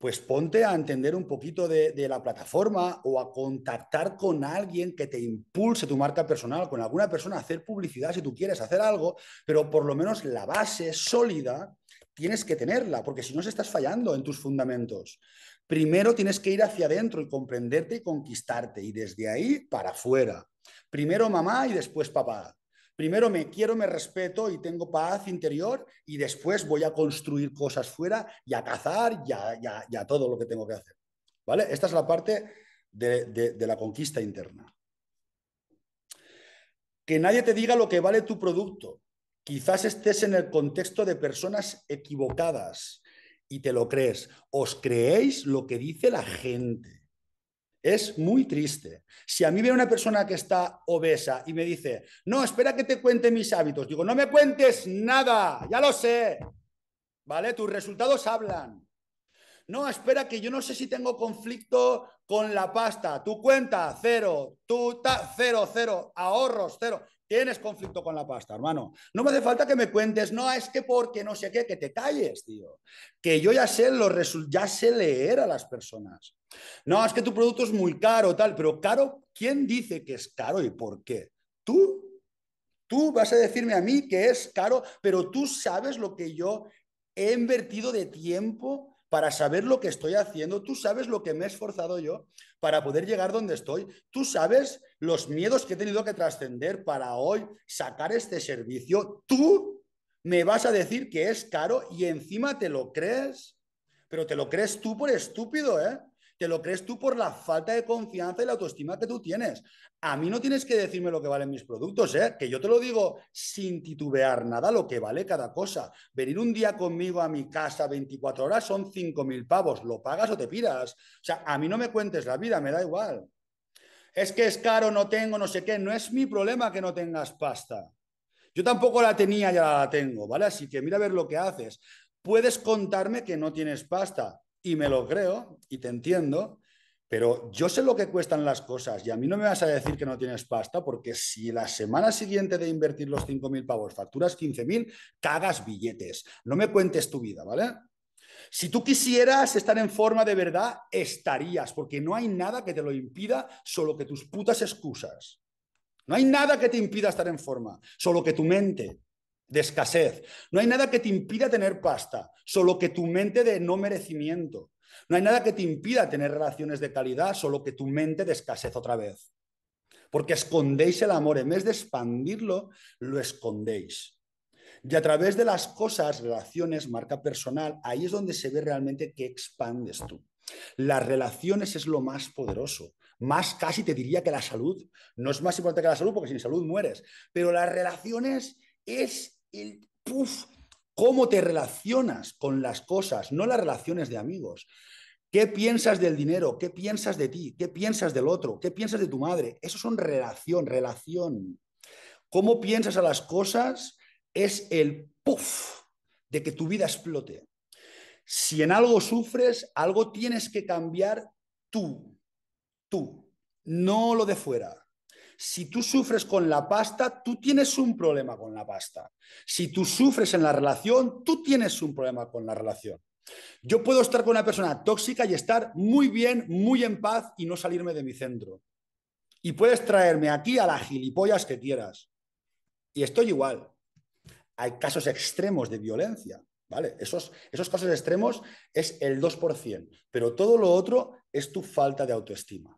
pues ponte a entender un poquito de, la plataforma o a contactar con alguien que te impulse tu marca personal, con alguna persona, a hacer publicidad si tú quieres hacer algo, pero por lo menos la base sólida tienes que tenerla, porque si no se estás fallando en tus fundamentos. Primero tienes que ir hacia adentro y comprenderte y conquistarte, y desde ahí para afuera. Primero mamá y después papá. Primero me quiero, me respeto y tengo paz interior y después voy a construir cosas fuera y a cazar y a, todo lo que tengo que hacer. ¿Vale? Esta es la parte de la conquista interna. Que nadie te diga lo que vale tu producto. Quizás estés en el contexto de personas equivocadas y te lo crees. Os creéis lo que dice la gente. Es muy triste. Si a mí ve una persona que está obesa y me dice, no, espera que te cuente mis hábitos, digo, no me cuentes nada, ya lo sé. ¿Vale? Tus resultados hablan. No, espera que yo no sé si tengo conflicto con la pasta. Tu cuenta, cero. Tu cero, cero. Ahorros, cero. Tienes conflicto con la pasta, hermano. No me hace falta que me cuentes, no, es que porque no sé qué, que te calles, tío. Que yo ya sé, los ya sé leer a las personas. No, es que tu producto es muy caro, tal, pero caro, ¿quién dice que es caro y por qué? ¿Tú? Tú vas a decirme a mí que es caro, pero tú sabes lo que yo he invertido de tiempo para saber lo que estoy haciendo, tú sabes lo que me he esforzado yo para poder llegar donde estoy, tú sabes los miedos que he tenido que trascender para hoy sacar este servicio, tú me vas a decir que es caro y encima te lo crees, pero te lo crees tú por estúpido, ¿eh? Te lo crees tú por la falta de confianza y la autoestima que tú tienes. A mí no tienes que decirme lo que valen mis productos, ¿eh? que yo te lo digo sin titubear nada lo que vale cada cosa. Venir un día conmigo a mi casa 24 horas son 5.000 pavos, lo pagas o te pidas? O sea, a mí no me cuentes la vida, me da igual. Es que es caro, no tengo, no sé qué. No es mi problema que no tengas pasta. Yo tampoco la tenía, ya la tengo, ¿vale? Así que mira a ver lo que haces. Puedes contarme que no tienes pasta y me lo creo y te entiendo, pero yo sé lo que cuestan las cosas y a mí no me vas a decir que no tienes pasta porque si la semana siguiente de invertir los 5.000 pavos facturas 15.000, cagas billetes. No me cuentes tu vida, ¿vale? Si tú quisieras estar en forma de verdad, estarías, porque no hay nada que te lo impida, solo que tus putas excusas. No hay nada que te impida estar en forma, solo que tu mente de escasez. No hay nada que te impida tener pasta, solo que tu mente de no merecimiento. No hay nada que te impida tener relaciones de calidad, solo que tu mente de escasez otra vez. Porque escondéis el amor, en vez de expandirlo, lo escondéis. Y a través de las cosas, relaciones, marca personal, ahí es donde se ve realmente que expandes tú. Las relaciones es lo más poderoso. Más casi te diría que la salud. No es más importante que la salud porque sin salud mueres. Pero las relaciones es el cómo te relacionas con las cosas, no las relaciones de amigos. ¿Qué piensas del dinero? ¿Qué piensas de ti? ¿Qué piensas del otro? ¿Qué piensas de tu madre? Eso son relación, relación. Cómo piensas a las cosas es el puff de que tu vida explote. Si en algo sufres, algo tienes que cambiar tú, tú, no lo de fuera. Si tú sufres con la pasta, tú tienes un problema con la pasta. Si tú sufres en la relación, tú tienes un problema con la relación. Yo puedo estar con una persona tóxica y estar muy bien, muy en paz y no salirme de mi centro. Y puedes traerme aquí a las gilipollas que quieras. Y estoy igual. Hay casos extremos de violencia, ¿vale? Esos, esos casos extremos es el 2%, pero todo lo otro es tu falta de autoestima.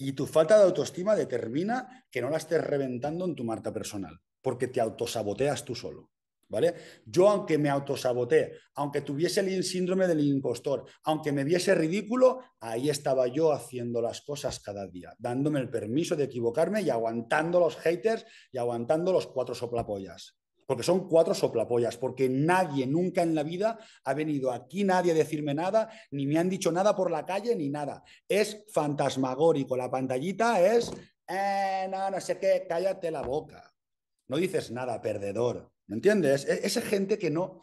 Y tu falta de autoestima determina que no la estés reventando en tu marca personal, porque te autosaboteas tú solo. ¿Vale? Yo, aunque me autosaboteé, aunque tuviese el síndrome del impostor, aunque me viese ridículo, ahí estaba yo haciendo las cosas cada día, dándome el permiso de equivocarme y aguantando los haters y aguantando los cuatro soplapollas porque son cuatro soplapollas, porque nadie nunca en la vida ha venido aquí nadie a decirme nada, ni me han dicho nada por la calle, ni nada. Es fantasmagórico, la pantallita es, eh, no, no sé qué, cállate la boca. No dices nada, perdedor. ¿Me entiendes? E-, esa gente que no,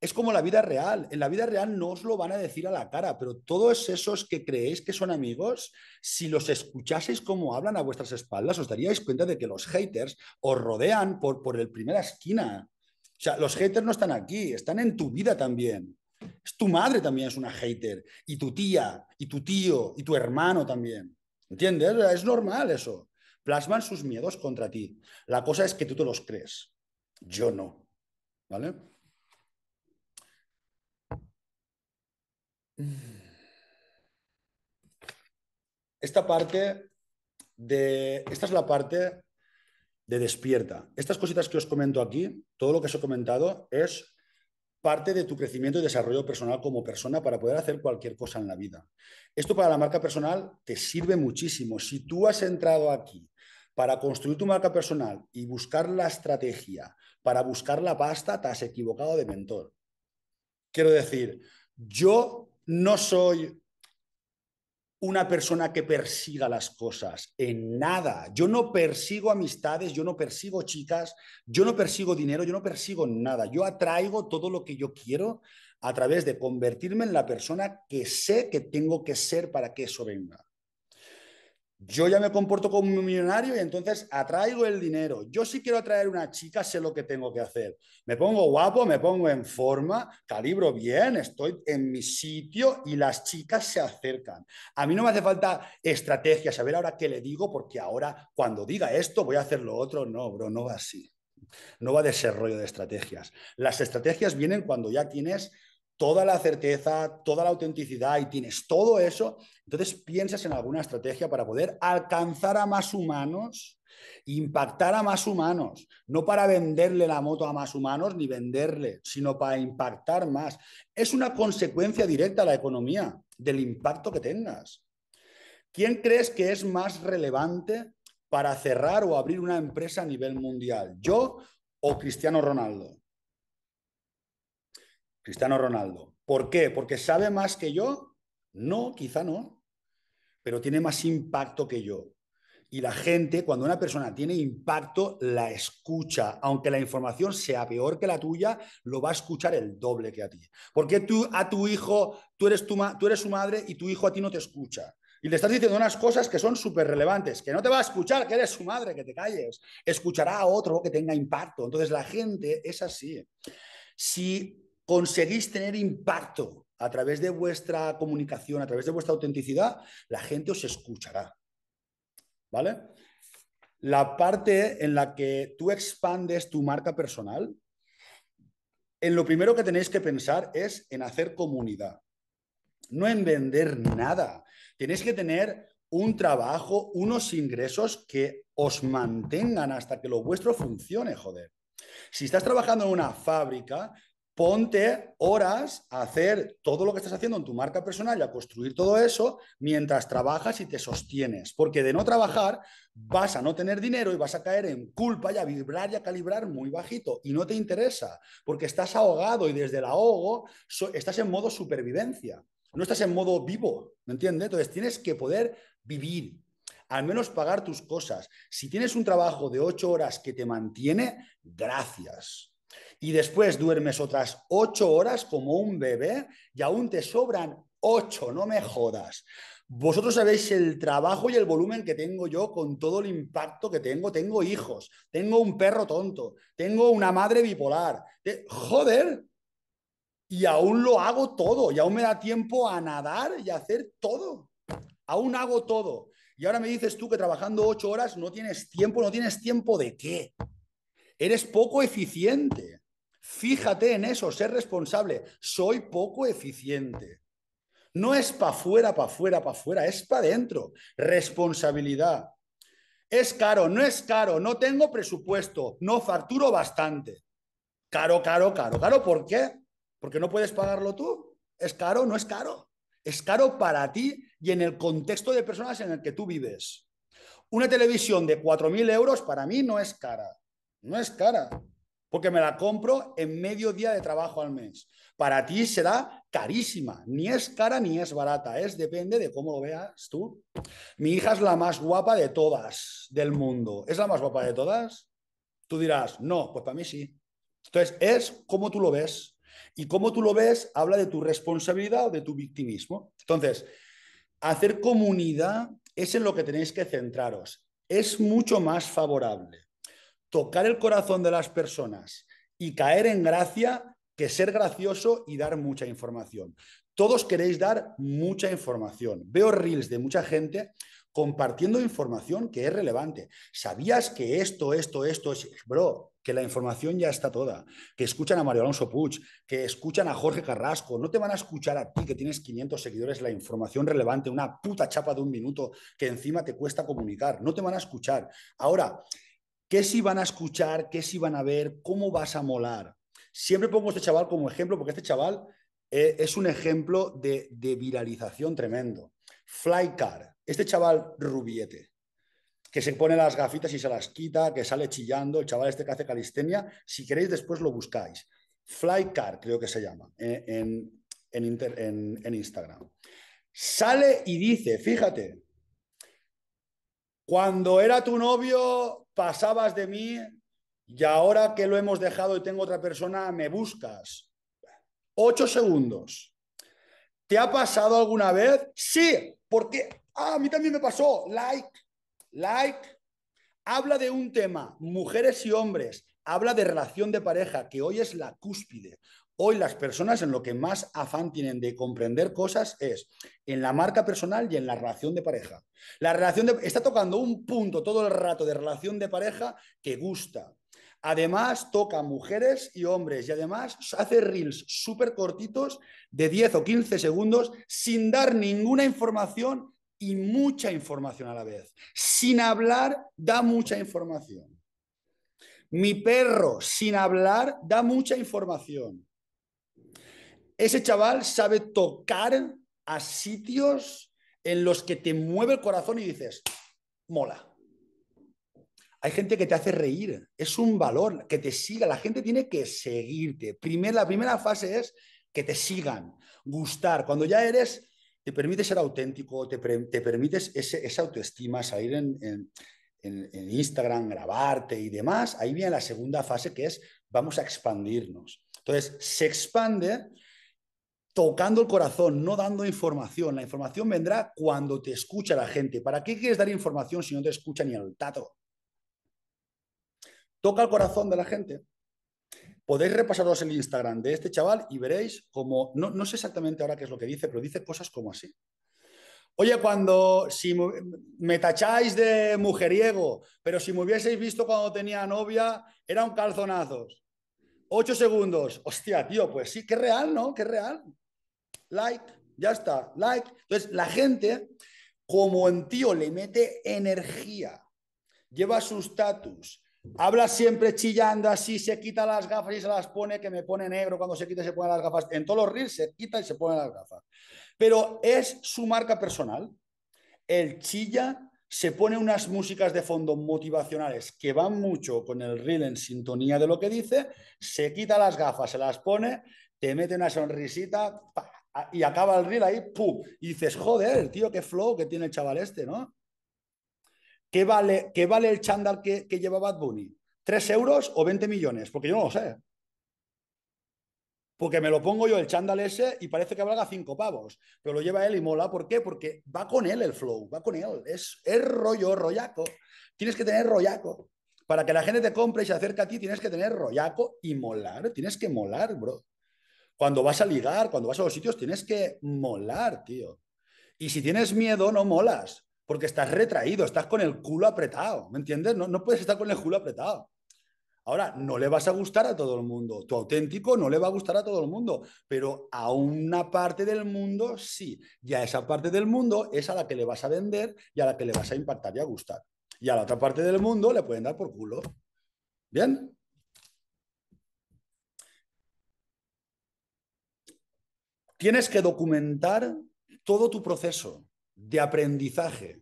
es como la vida real. En la vida real no os lo van a decir a la cara, pero todos esos que creéis que son amigos, si los escuchaseis como hablan a vuestras espaldas, os daríais cuenta de que los haters os rodean por, por el primera esquina. O sea, los haters no están aquí, están en tu vida también. Es tu madre también es una hater, y tu tía, y tu tío, y tu hermano también. ¿Entiendes? Es normal eso. Plasman sus miedos contra ti. La cosa es que tú te los crees. Yo no. ¿Vale? Esta parte de. Esta es la parte de despierta. Estas cositas que os comento aquí, todo lo que os he comentado es parte de tu crecimiento y desarrollo personal como persona para poder hacer cualquier cosa en la vida. Esto para la marca personal te sirve muchísimo. Si tú has entrado aquí para construir tu marca personal y buscar la estrategia, para buscar la pasta, te has equivocado de mentor. Quiero decir, yo no soy una persona que persiga las cosas, en nada. Yo no persigo amistades, yo no persigo chicas, yo no persigo dinero, yo no persigo nada. Yo atraigo todo lo que yo quiero a través de convertirme en la persona que sé que tengo que ser para que eso venga yo ya me comporto como un millonario y entonces atraigo el dinero. Yo si quiero atraer una chica, sé lo que tengo que hacer. Me pongo guapo, me pongo en forma, calibro bien, estoy en mi sitio y las chicas se acercan. A mí no me hace falta estrategias, a ver ahora qué le digo, porque ahora cuando diga esto voy a hacer lo otro. No, bro, no va así. No va de desarrollo de estrategias. Las estrategias vienen cuando ya tienes toda la certeza, toda la autenticidad y tienes todo eso, entonces piensas en alguna estrategia para poder alcanzar a más humanos, impactar a más humanos, no para venderle la moto a más humanos ni venderle, sino para impactar más. Es una consecuencia directa a la economía del impacto que tengas. ¿Quién crees que es más relevante para cerrar o abrir una empresa a nivel mundial? ¿Yo o Cristiano Ronaldo? Cristiano Ronaldo. ¿Por qué? Porque sabe más que yo. No, quizá no, pero tiene más impacto que yo. Y la gente, cuando una persona tiene impacto, la escucha. Aunque la información sea peor que la tuya, lo va a escuchar el doble que a ti. Porque tú a tu hijo, tú eres, tu tú eres su madre y tu hijo a ti no te escucha. Y le estás diciendo unas cosas que son súper relevantes, que no te va a escuchar, que eres su madre, que te calles. Escuchará a otro que tenga impacto. Entonces la gente es así. Si conseguís tener impacto a través de vuestra comunicación, a través de vuestra autenticidad, la gente os escuchará. ¿Vale? La parte en la que tú expandes tu marca personal, en lo primero que tenéis que pensar es en hacer comunidad, no en vender nada. Tenéis que tener un trabajo, unos ingresos que os mantengan hasta que lo vuestro funcione, joder. Si estás trabajando en una fábrica, ponte horas a hacer todo lo que estás haciendo en tu marca personal y a construir todo eso mientras trabajas y te sostienes. Porque de no trabajar vas a no tener dinero y vas a caer en culpa y a vibrar y a calibrar muy bajito. Y no te interesa, porque estás ahogado y desde el ahogo estás en modo supervivencia. No estás en modo vivo, ¿me entiendes? Entonces tienes que poder vivir, al menos pagar tus cosas. Si tienes un trabajo de ocho horas que te mantiene, gracias. Y después duermes otras ocho horas como un bebé y aún te sobran ocho, no me jodas. Vosotros sabéis el trabajo y el volumen que tengo yo con todo el impacto que tengo. Tengo hijos, tengo un perro tonto, tengo una madre bipolar. Joder, y aún lo hago todo, y aún me da tiempo a nadar y a hacer todo. Aún hago todo. Y ahora me dices tú que trabajando ocho horas no tienes tiempo, no tienes tiempo de qué. Eres poco eficiente. Fíjate en eso, ser responsable. Soy poco eficiente. No es para afuera, para afuera, para afuera, es para adentro. Responsabilidad. Es caro, no es caro, no tengo presupuesto, no facturo bastante. Caro, caro, caro. Caro, ¿por qué? Porque no puedes pagarlo tú. ¿Es caro? No es caro. Es caro para ti y en el contexto de personas en el que tú vives. Una televisión de 4.000 euros para mí no es cara. No es cara, porque me la compro en medio día de trabajo al mes. Para ti será carísima, ni es cara ni es barata, es depende de cómo lo veas tú. Mi hija es la más guapa de todas del mundo. ¿Es la más guapa de todas? Tú dirás, no, pues para mí sí. Entonces, es como tú lo ves. Y como tú lo ves habla de tu responsabilidad o de tu victimismo. Entonces, hacer comunidad es en lo que tenéis que centraros. Es mucho más favorable tocar el corazón de las personas y caer en gracia que ser gracioso y dar mucha información. Todos queréis dar mucha información. Veo reels de mucha gente compartiendo información que es relevante. ¿Sabías que esto, esto, esto es, bro, que la información ya está toda? Que escuchan a Mario Alonso Puch, que escuchan a Jorge Carrasco, no te van a escuchar a ti que tienes 500 seguidores la información relevante, una puta chapa de un minuto que encima te cuesta comunicar, no te van a escuchar. Ahora, ¿Qué si van a escuchar? ¿Qué si van a ver? ¿Cómo vas a molar? Siempre pongo a este chaval como ejemplo, porque este chaval eh, es un ejemplo de, viralización tremendo. Flycar, este chaval rubiete, que se pone las gafitas y se las quita, que sale chillando, el chaval este que hace calistenia, si queréis después lo buscáis. Flycar, creo que se llama, eh, en Instagram. Sale y dice, fíjate, cuando era tu novio pasabas de mí y ahora que lo hemos dejado y tengo otra persona, me buscas. Ocho segundos. ¿Te ha pasado alguna vez? Sí, porque ah, a mí también me pasó. Like, like. Habla de un tema, mujeres y hombres, habla de relación de pareja, que hoy es la cúspide. Hoy las personas en lo que más afán tienen de comprender cosas es en la marca personal y en la relación de pareja. La relación está tocando un punto todo el rato de relación de pareja que gusta. Además, toca mujeres y hombres y además hace reels súper cortitos de 10 o 15 segundos sin dar ninguna información y mucha información a la vez. Sin hablar, da mucha información. Mi perro, sin hablar, da mucha información. Ese chaval sabe tocar a sitios en los que te mueve el corazón y dices, mola. Hay gente que te hace reír, es un valor, que te siga, la gente tiene que seguirte. la primera fase es que te sigan, gustar. Cuando ya eres, te permite ser auténtico, te, te permites esa autoestima, salir en, en, Instagram, grabarte y demás. Ahí viene la segunda fase que es vamos a expandirnos. Entonces, se expande tocando el corazón, no dando información. La información vendrá cuando te escucha la gente. ¿Para qué quieres dar información si no te escucha ni al tato? Toca el corazón de la gente. Podéis repasaros el Instagram de este chaval y veréis cómo. no, sé exactamente ahora qué es lo que dice, pero dice cosas como así. Oye, cuando si me tacháis de mujeriego, pero si me hubieseis visto cuando tenía novia, era un calzonazos. Ocho segundos. Hostia, tío, pues sí, qué real, ¿no? Qué real like, ya está, like. Entonces, la gente, como en tío, le mete energía, lleva su estatus, habla siempre chillando así, se quita las gafas y se las pone, que me pone negro cuando se quita y se pone las gafas. En todos los reels se quita y se pone las gafas. Pero es su marca personal. El chilla, se pone unas músicas de fondo motivacionales que van mucho con el reel en sintonía de lo que dice, se quita las gafas, se las pone, te mete una sonrisita, ¡pah! Ah, y acaba el reel ahí, ¡pum! Y dices, joder, el tío, qué flow que tiene el chaval este, ¿no? ¿Qué vale, qué vale el chándal que, lleva Bad Bunny? tres euros o 20 millones? Porque yo no lo sé. Porque me lo pongo yo el chándal ese y parece que valga cinco pavos. Pero lo lleva él y mola. ¿Por qué? Porque va con él el flow, va con él. Es, es rollo, rollaco. Tienes que tener rollaco. Para que la gente te compre y se acerque a ti, tienes que tener rollaco y molar. Tienes que molar, bro. Cuando vas a ligar, cuando vas a los sitios, tienes que molar, tío. Y si tienes miedo, no molas, porque estás retraído, estás con el culo apretado, ¿me entiendes? No, no puedes estar con el culo apretado. Ahora, no le vas a gustar a todo el mundo. Tu auténtico no le va a gustar a todo el mundo, pero a una parte del mundo sí. Y a esa parte del mundo es a la que le vas a vender y a la que le vas a impactar y a gustar. Y a la otra parte del mundo le pueden dar por culo. ¿Bien? Tienes que documentar todo tu proceso de aprendizaje.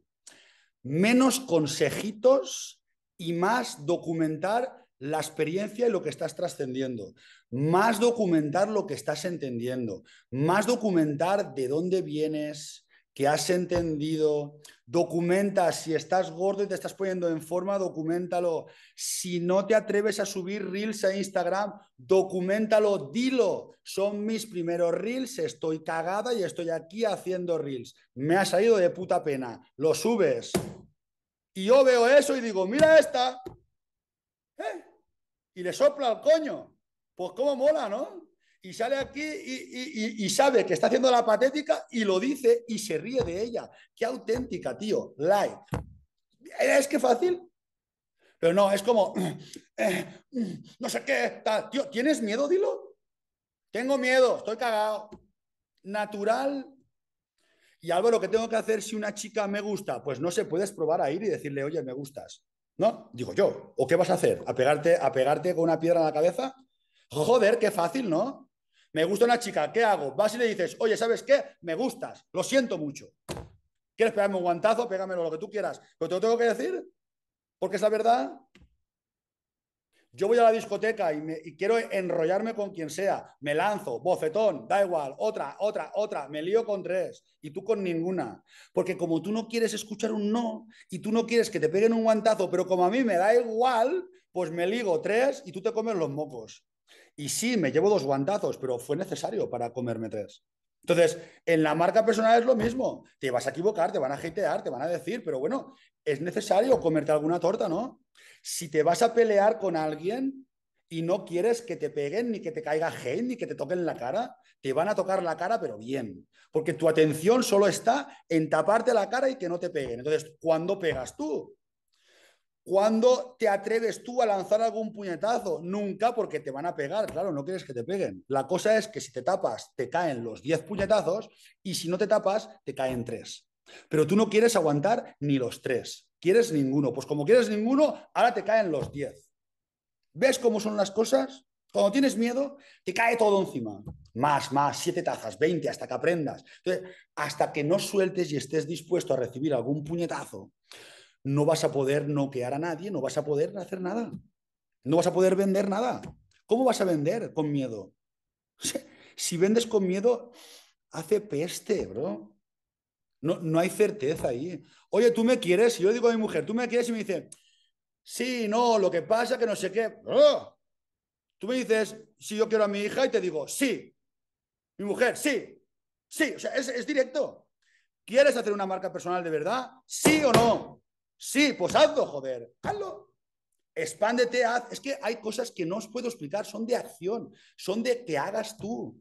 Menos consejitos y más documentar la experiencia y lo que estás trascendiendo, más documentar lo que estás entendiendo, más documentar de dónde vienes, que has entendido, documenta, si estás gordo y te estás poniendo en forma, documentalo. Si no te atreves a subir reels a Instagram, documentalo, dilo. Son mis primeros reels, estoy cagada y estoy aquí haciendo reels. Me ha salido de puta pena, lo subes. Y yo veo eso y digo, mira esta. ¿Eh? Y le sopla al coño. Pues cómo mola, ¿no? y sale aquí y, sabe que está haciendo la patética y lo dice y se ríe de ella. Qué auténtica, tío. Like. Es que fácil. Pero no, es como, eh, no sé qué, Tío, ¿tienes miedo? Dilo. Tengo miedo, estoy cagado. Natural. Y lo que tengo que hacer si una chica me gusta? Pues no se puedes probar a ir y decirle, oye, me gustas. ¿No? Digo yo. ¿O qué vas a hacer? ¿A pegarte, a pegarte con una piedra en la cabeza? Joder, qué fácil, ¿no? Me gusta una chica, ¿qué hago? Vas y le dices, oye, ¿sabes qué? Me gustas, lo siento mucho. ¿Quieres pegarme un guantazo? Pégamelo, lo que tú quieras. ¿Pero te lo tengo que decir? Porque es la verdad. Yo voy a la discoteca y, y, quiero enrollarme con quien sea. Me lanzo, bofetón, da igual, otra, otra, otra. Me lío con tres y tú con ninguna. Porque como tú no quieres escuchar un no y tú no quieres que te peguen un guantazo, pero como a mí me da igual, pues me ligo tres y tú te comes los mocos. Y sí, me llevo dos guantazos, pero fue necesario para comerme tres. Entonces, en la marca personal es lo mismo. Te vas a equivocar, te van a hatear, te van a decir, pero bueno, es necesario comerte alguna torta, ¿no? Si te vas a pelear con alguien y no quieres que te peguen, ni que te caiga hate, ni que te toquen la cara, te van a tocar la cara, pero bien. Porque tu atención solo está en taparte la cara y que no te peguen. Entonces, ¿cuándo pegas tú? ¿Cuándo te atreves tú a lanzar algún puñetazo? Nunca, porque te van a pegar, claro, no quieres que te peguen. La cosa es que si te tapas, te caen los 10 puñetazos y si no te tapas, te caen 3. Pero tú no quieres aguantar ni los 3, quieres ninguno. Pues como quieres ninguno, ahora te caen los 10. ¿Ves cómo son las cosas? Cuando tienes miedo, te cae todo encima. Más, más, siete tazas, 20, hasta que aprendas. hasta que no sueltes y estés dispuesto a recibir algún puñetazo no vas a poder noquear a nadie, no vas a poder hacer nada. No vas a poder vender nada. ¿Cómo vas a vender con miedo? Si vendes con miedo, hace peste, bro. No, no hay certeza ahí. Oye, tú me quieres, yo digo a mi mujer, tú me quieres y me dice, sí, no, lo que pasa que no sé qué. ¡Oh! Tú me dices, si yo quiero a mi hija y te digo, sí. Mi mujer, sí. Sí, o sea, es, es directo. ¿Quieres hacer una marca personal de verdad? Sí o no. Sí, pues hazlo, joder, hazlo. Expándete, haz. Es que hay cosas que no os puedo explicar, son de acción, son de que hagas tú.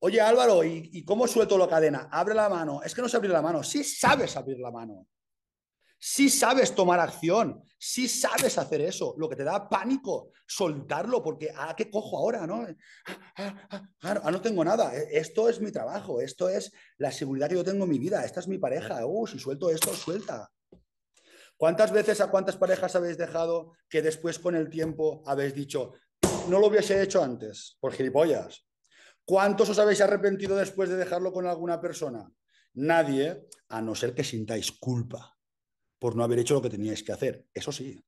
Oye, Álvaro, ¿y, cómo suelto la cadena? Abre la mano. Es que no sé abrir la mano. Sí sabes abrir la mano. sí sabes tomar acción, sí sabes hacer eso, lo que te da pánico, soltarlo, porque ¿a ah, qué cojo ahora? No, ah, ah, ah no tengo nada, eh, esto es mi trabajo, esto es la seguridad que yo tengo en mi vida, esta es mi pareja, uh, si suelto esto, suelta. ¿Cuántas veces a cuántas parejas habéis dejado que después con el tiempo habéis dicho, no lo hubiese hecho antes, por gilipollas? ¿Cuántos os habéis arrepentido después de dejarlo con alguna persona? Nadie, a no ser que sintáis culpa por no haber hecho lo que teníais que hacer. Eso sí.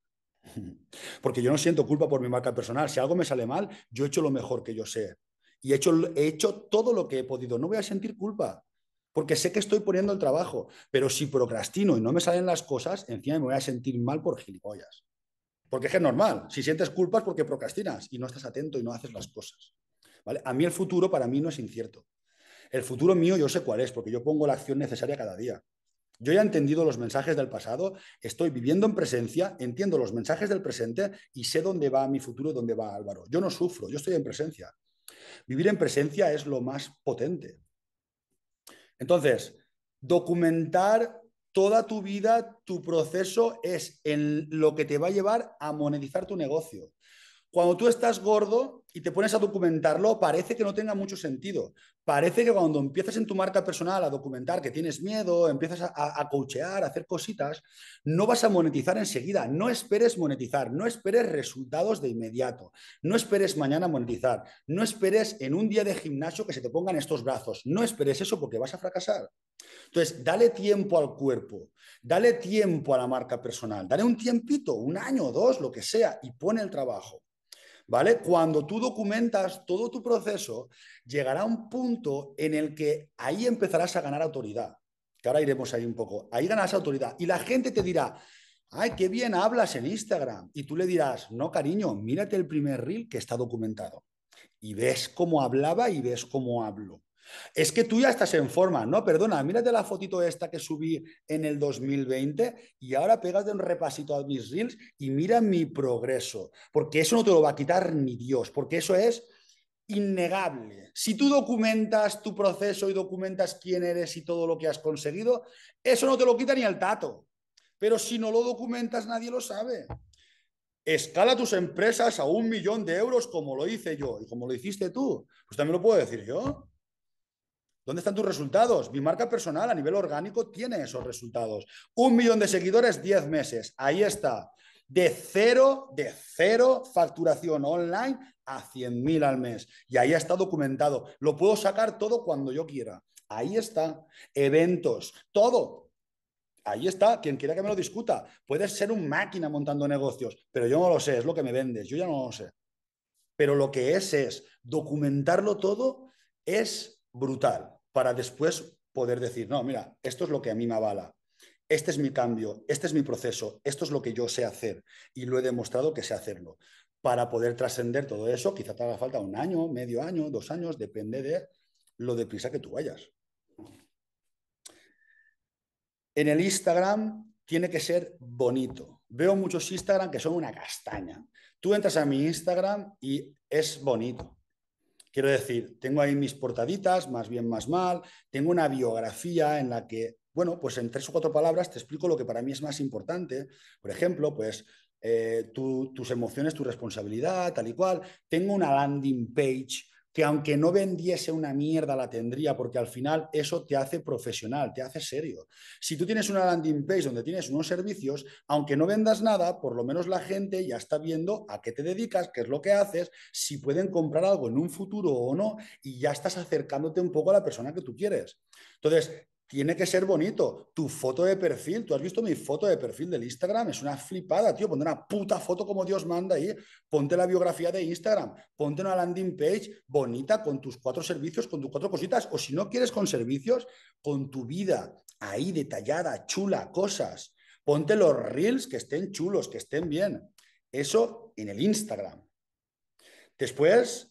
Porque yo no siento culpa por mi marca personal. Si algo me sale mal, yo he hecho lo mejor que yo sé. Y he hecho, he hecho todo lo que he podido. No voy a sentir culpa porque sé que estoy poniendo el trabajo, pero si procrastino y no me salen las cosas, encima me voy a sentir mal por gilipollas. Porque es que es normal, si sientes culpas porque procrastinas y no estás atento y no haces las cosas. ¿vale? A mí el futuro para mí no es incierto. El futuro mío yo sé cuál es, porque yo pongo la acción necesaria cada día. Yo ya he entendido los mensajes del pasado, estoy viviendo en presencia, entiendo los mensajes del presente y sé dónde va mi futuro, dónde va Álvaro. Yo no sufro, yo estoy en presencia. Vivir en presencia es lo más potente. Entonces, documentar toda tu vida, tu proceso es en lo que te va a llevar a monetizar tu negocio. Cuando tú estás gordo, y te pones a documentarlo, parece que no tenga mucho sentido. Parece que cuando empiezas en tu marca personal a documentar que tienes miedo, empiezas a, cochear, a hacer cositas, no vas a monetizar enseguida. No esperes monetizar, no esperes resultados de inmediato, no esperes mañana monetizar, no esperes en un día de gimnasio que se te pongan estos brazos, no esperes eso porque vas a fracasar. Entonces, dale tiempo al cuerpo, dale tiempo a la marca personal, dale un tiempito, un año, o dos, lo que sea, y pone el trabajo. ¿vale? Cuando tú documentas todo tu proceso, llegará un punto en el que ahí empezarás a ganar autoridad, que ahora iremos ahí un poco, ahí ganas autoridad y la gente te dirá, ay, qué bien hablas en Instagram, y tú le dirás, no, cariño, mírate el primer reel que está documentado y ves cómo hablaba y ves cómo hablo. Es que tú ya estás en forma, no, perdona, mírate la fotito esta que subí en el 2020 y ahora pegas de un repasito a mis reels y mira mi progreso, porque eso no te lo va a quitar ni Dios, porque eso es innegable. Si tú documentas tu proceso y documentas quién eres y todo lo que has conseguido, eso no te lo quita ni el tato. Pero si no lo documentas, nadie lo sabe. Escala tus empresas a un millón de euros como lo hice yo y como lo hiciste tú. Pues también lo puedo decir yo. ¿Dónde están tus resultados? Mi marca personal a nivel orgánico tiene esos resultados. Un millón de seguidores, 10 meses. Ahí está. De cero, de cero facturación online a 100.000 al mes. Y ahí está documentado. Lo puedo sacar todo cuando yo quiera. Ahí está. Eventos, todo. Ahí está, quien quiera que me lo discuta. Puedes ser un máquina montando negocios, pero yo no lo sé, es lo que me vendes, yo ya no lo sé. Pero lo que es es documentarlo todo es brutal para después poder decir, no, mira, esto es lo que a mí me avala, este es mi cambio, este es mi proceso, esto es lo que yo sé hacer y lo he demostrado que sé hacerlo. Para poder trascender todo eso, quizá te haga falta un año, medio año, dos años, depende de lo deprisa que tú vayas. En el Instagram tiene que ser bonito. Veo muchos Instagram que son una castaña. Tú entras a mi Instagram y es bonito. Quiero decir, tengo ahí mis portaditas, más bien, más mal, tengo una biografía en la que, bueno, pues en tres o cuatro palabras te explico lo que para mí es más importante. Por ejemplo, pues eh, tus emociones, tu responsabilidad, tal y cual. Tengo una landing page que aunque no vendiese una mierda la tendría, porque al final eso te hace profesional, te hace serio. Si tú tienes una landing page donde tienes unos servicios, aunque no vendas nada, por lo menos la gente ya está viendo a qué te dedicas, qué es lo que haces, si pueden comprar algo en un futuro o no, y ya estás acercándote un poco a la persona que tú quieres. Entonces, tiene que ser bonito. Tu foto de perfil, tú has visto mi foto de perfil del Instagram, es una flipada, tío. Ponte una puta foto como Dios manda ahí. Ponte la biografía de Instagram, ponte una landing page bonita con tus cuatro servicios, con tus cuatro cositas. O si no quieres con servicios, con tu vida ahí detallada, chula, cosas. Ponte los reels que estén chulos, que estén bien. Eso en el Instagram. Después,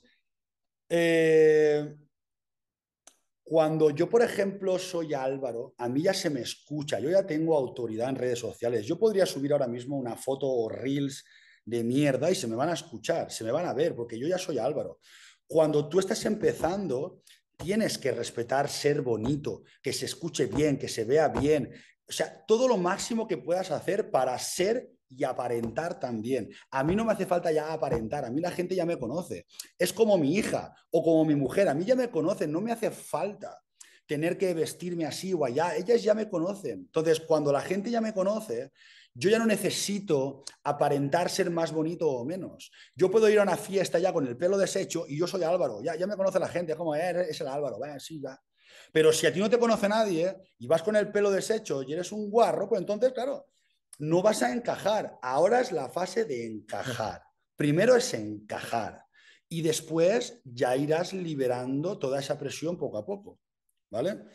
eh, cuando yo, por ejemplo, soy Álvaro, a mí ya se me escucha, yo ya tengo autoridad en redes sociales. Yo podría subir ahora mismo una foto o reels de mierda y se me van a escuchar, se me van a ver, porque yo ya soy Álvaro. Cuando tú estás empezando, tienes que respetar ser bonito, que se escuche bien, que se vea bien. O sea, todo lo máximo que puedas hacer para ser y aparentar también. A mí no me hace falta ya aparentar, a mí la gente ya me conoce. Es como mi hija o como mi mujer, a mí ya me conocen, no me hace falta tener que vestirme así o allá, ellas ya me conocen. Entonces, cuando la gente ya me conoce, yo ya no necesito aparentar ser más bonito o menos. Yo puedo ir a una fiesta ya con el pelo deshecho y yo soy Álvaro, ya, ya me conoce la gente, como, eh, es el Álvaro, vaya, sí, ya. Pero si a ti no te conoce nadie y vas con el pelo deshecho y eres un guarro, pues entonces, claro, no vas a encajar. Ahora es la fase de encajar. Primero es encajar y después ya irás liberando toda esa presión poco a poco. ¿Vale?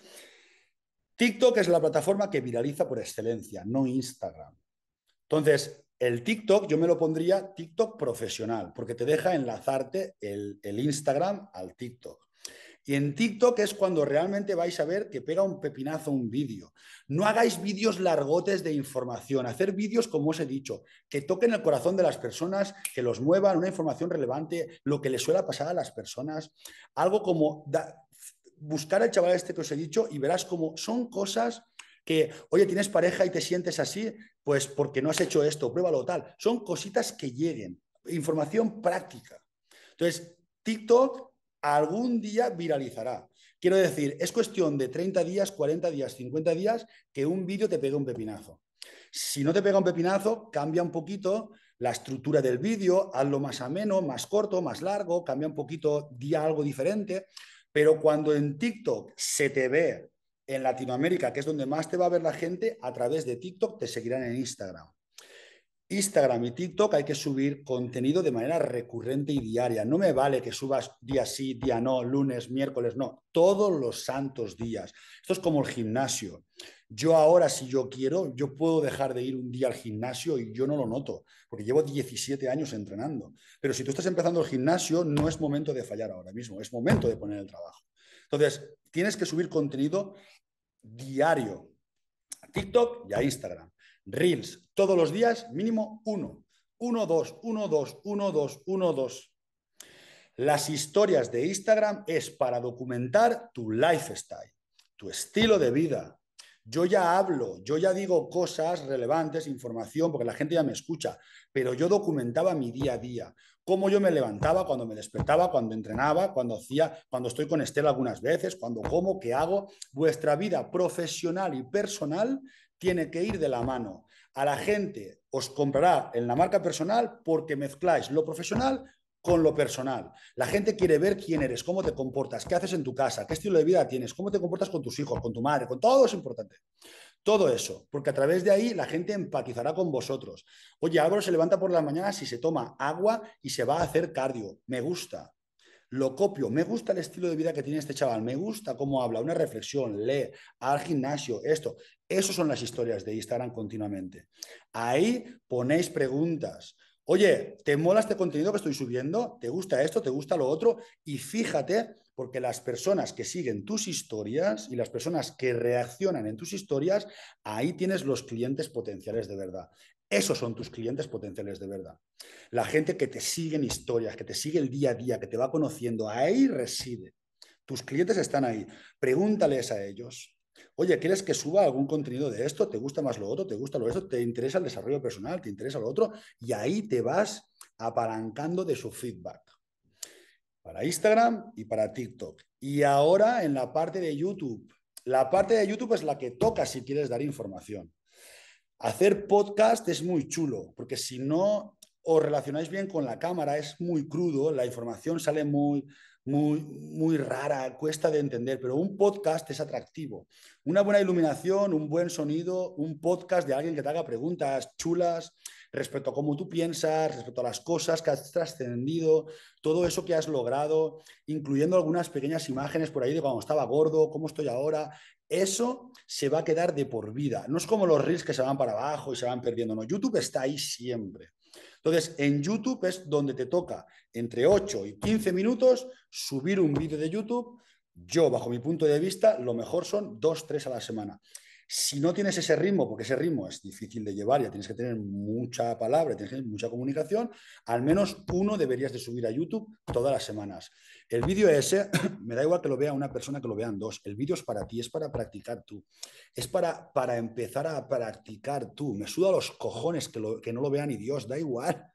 TikTok es la plataforma que viraliza por excelencia, no Instagram. Entonces, el TikTok yo me lo pondría TikTok profesional, porque te deja enlazarte el, el Instagram al TikTok. Y en TikTok es cuando realmente vais a ver que pega un pepinazo un vídeo. No hagáis vídeos largotes de información, hacer vídeos como os he dicho, que toquen el corazón de las personas, que los muevan, una información relevante, lo que les suele pasar a las personas, algo como buscar al chaval este que os he dicho y verás como son cosas que, oye, tienes pareja y te sientes así, pues porque no has hecho esto, pruébalo tal. Son cositas que lleguen, información práctica. Entonces, TikTok algún día viralizará. Quiero decir, es cuestión de 30 días, 40 días, 50 días que un vídeo te pegue un pepinazo. Si no te pega un pepinazo, cambia un poquito la estructura del vídeo, hazlo más ameno, más corto, más largo, cambia un poquito, di algo diferente. Pero cuando en TikTok se te ve en Latinoamérica, que es donde más te va a ver la gente, a través de TikTok te seguirán en Instagram. Instagram y TikTok hay que subir contenido de manera recurrente y diaria. No me vale que subas día sí, día no, lunes, miércoles, no, todos los santos días. Esto es como el gimnasio. Yo ahora, si yo quiero, yo puedo dejar de ir un día al gimnasio y yo no lo noto, porque llevo 17 años entrenando. Pero si tú estás empezando el gimnasio, no es momento de fallar ahora mismo, es momento de poner el trabajo. Entonces, tienes que subir contenido diario a TikTok y a Instagram. Reels, todos los días, mínimo uno. Uno, dos, uno, dos, uno, dos, uno, dos. Las historias de Instagram es para documentar tu lifestyle, tu estilo de vida. Yo ya hablo, yo ya digo cosas relevantes, información, porque la gente ya me escucha, pero yo documentaba mi día a día, cómo yo me levantaba, cuando me despertaba, cuando entrenaba, cuando hacía, cuando estoy con Estela algunas veces, cuando como, qué hago. Vuestra vida profesional y personal tiene que ir de la mano. A la gente os comprará en la marca personal porque mezcláis lo profesional con lo personal. La gente quiere ver quién eres, cómo te comportas, qué haces en tu casa, qué estilo de vida tienes, cómo te comportas con tus hijos, con tu madre, con todo es importante. Todo eso, porque a través de ahí la gente empatizará con vosotros. Oye, Álvaro se levanta por la mañana, si se toma agua y se va a hacer cardio. Me gusta lo copio, me gusta el estilo de vida que tiene este chaval, me gusta cómo habla, una reflexión, lee, al gimnasio, esto. Esas son las historias de Instagram continuamente. Ahí ponéis preguntas. Oye, ¿te mola este contenido que estoy subiendo? ¿Te gusta esto? ¿Te gusta lo otro? Y fíjate, porque las personas que siguen tus historias y las personas que reaccionan en tus historias, ahí tienes los clientes potenciales de verdad. Esos son tus clientes potenciales de verdad. La gente que te sigue en historias, que te sigue el día a día, que te va conociendo, ahí reside. Tus clientes están ahí. Pregúntales a ellos. Oye, ¿quieres que suba algún contenido de esto? ¿Te gusta más lo otro? ¿Te gusta lo otro? ¿Te interesa el desarrollo personal? ¿Te interesa lo otro? Y ahí te vas apalancando de su feedback. Para Instagram y para TikTok. Y ahora en la parte de YouTube. La parte de YouTube es la que toca si quieres dar información. Hacer podcast es muy chulo, porque si no os relacionáis bien con la cámara, es muy crudo, la información sale muy, muy, muy rara, cuesta de entender, pero un podcast es atractivo. Una buena iluminación, un buen sonido, un podcast de alguien que te haga preguntas chulas respecto a cómo tú piensas, respecto a las cosas que has trascendido, todo eso que has logrado, incluyendo algunas pequeñas imágenes por ahí de cuando estaba gordo, cómo estoy ahora, eso se va a quedar de por vida. No es como los reels que se van para abajo y se van perdiendo. No, YouTube está ahí siempre. Entonces, en YouTube es donde te toca entre 8 y 15 minutos subir un vídeo de YouTube. Yo, bajo mi punto de vista, lo mejor son 2, 3 a la semana. Si no tienes ese ritmo, porque ese ritmo es difícil de llevar, ya tienes que tener mucha palabra, tienes que tener mucha comunicación, al menos uno deberías de subir a YouTube todas las semanas. El vídeo ese, me da igual que lo vea una persona que lo vean dos, el vídeo es para ti, es para practicar tú, es para, para empezar a practicar tú. Me suda los cojones que, no lo vean ni Dios, da igual.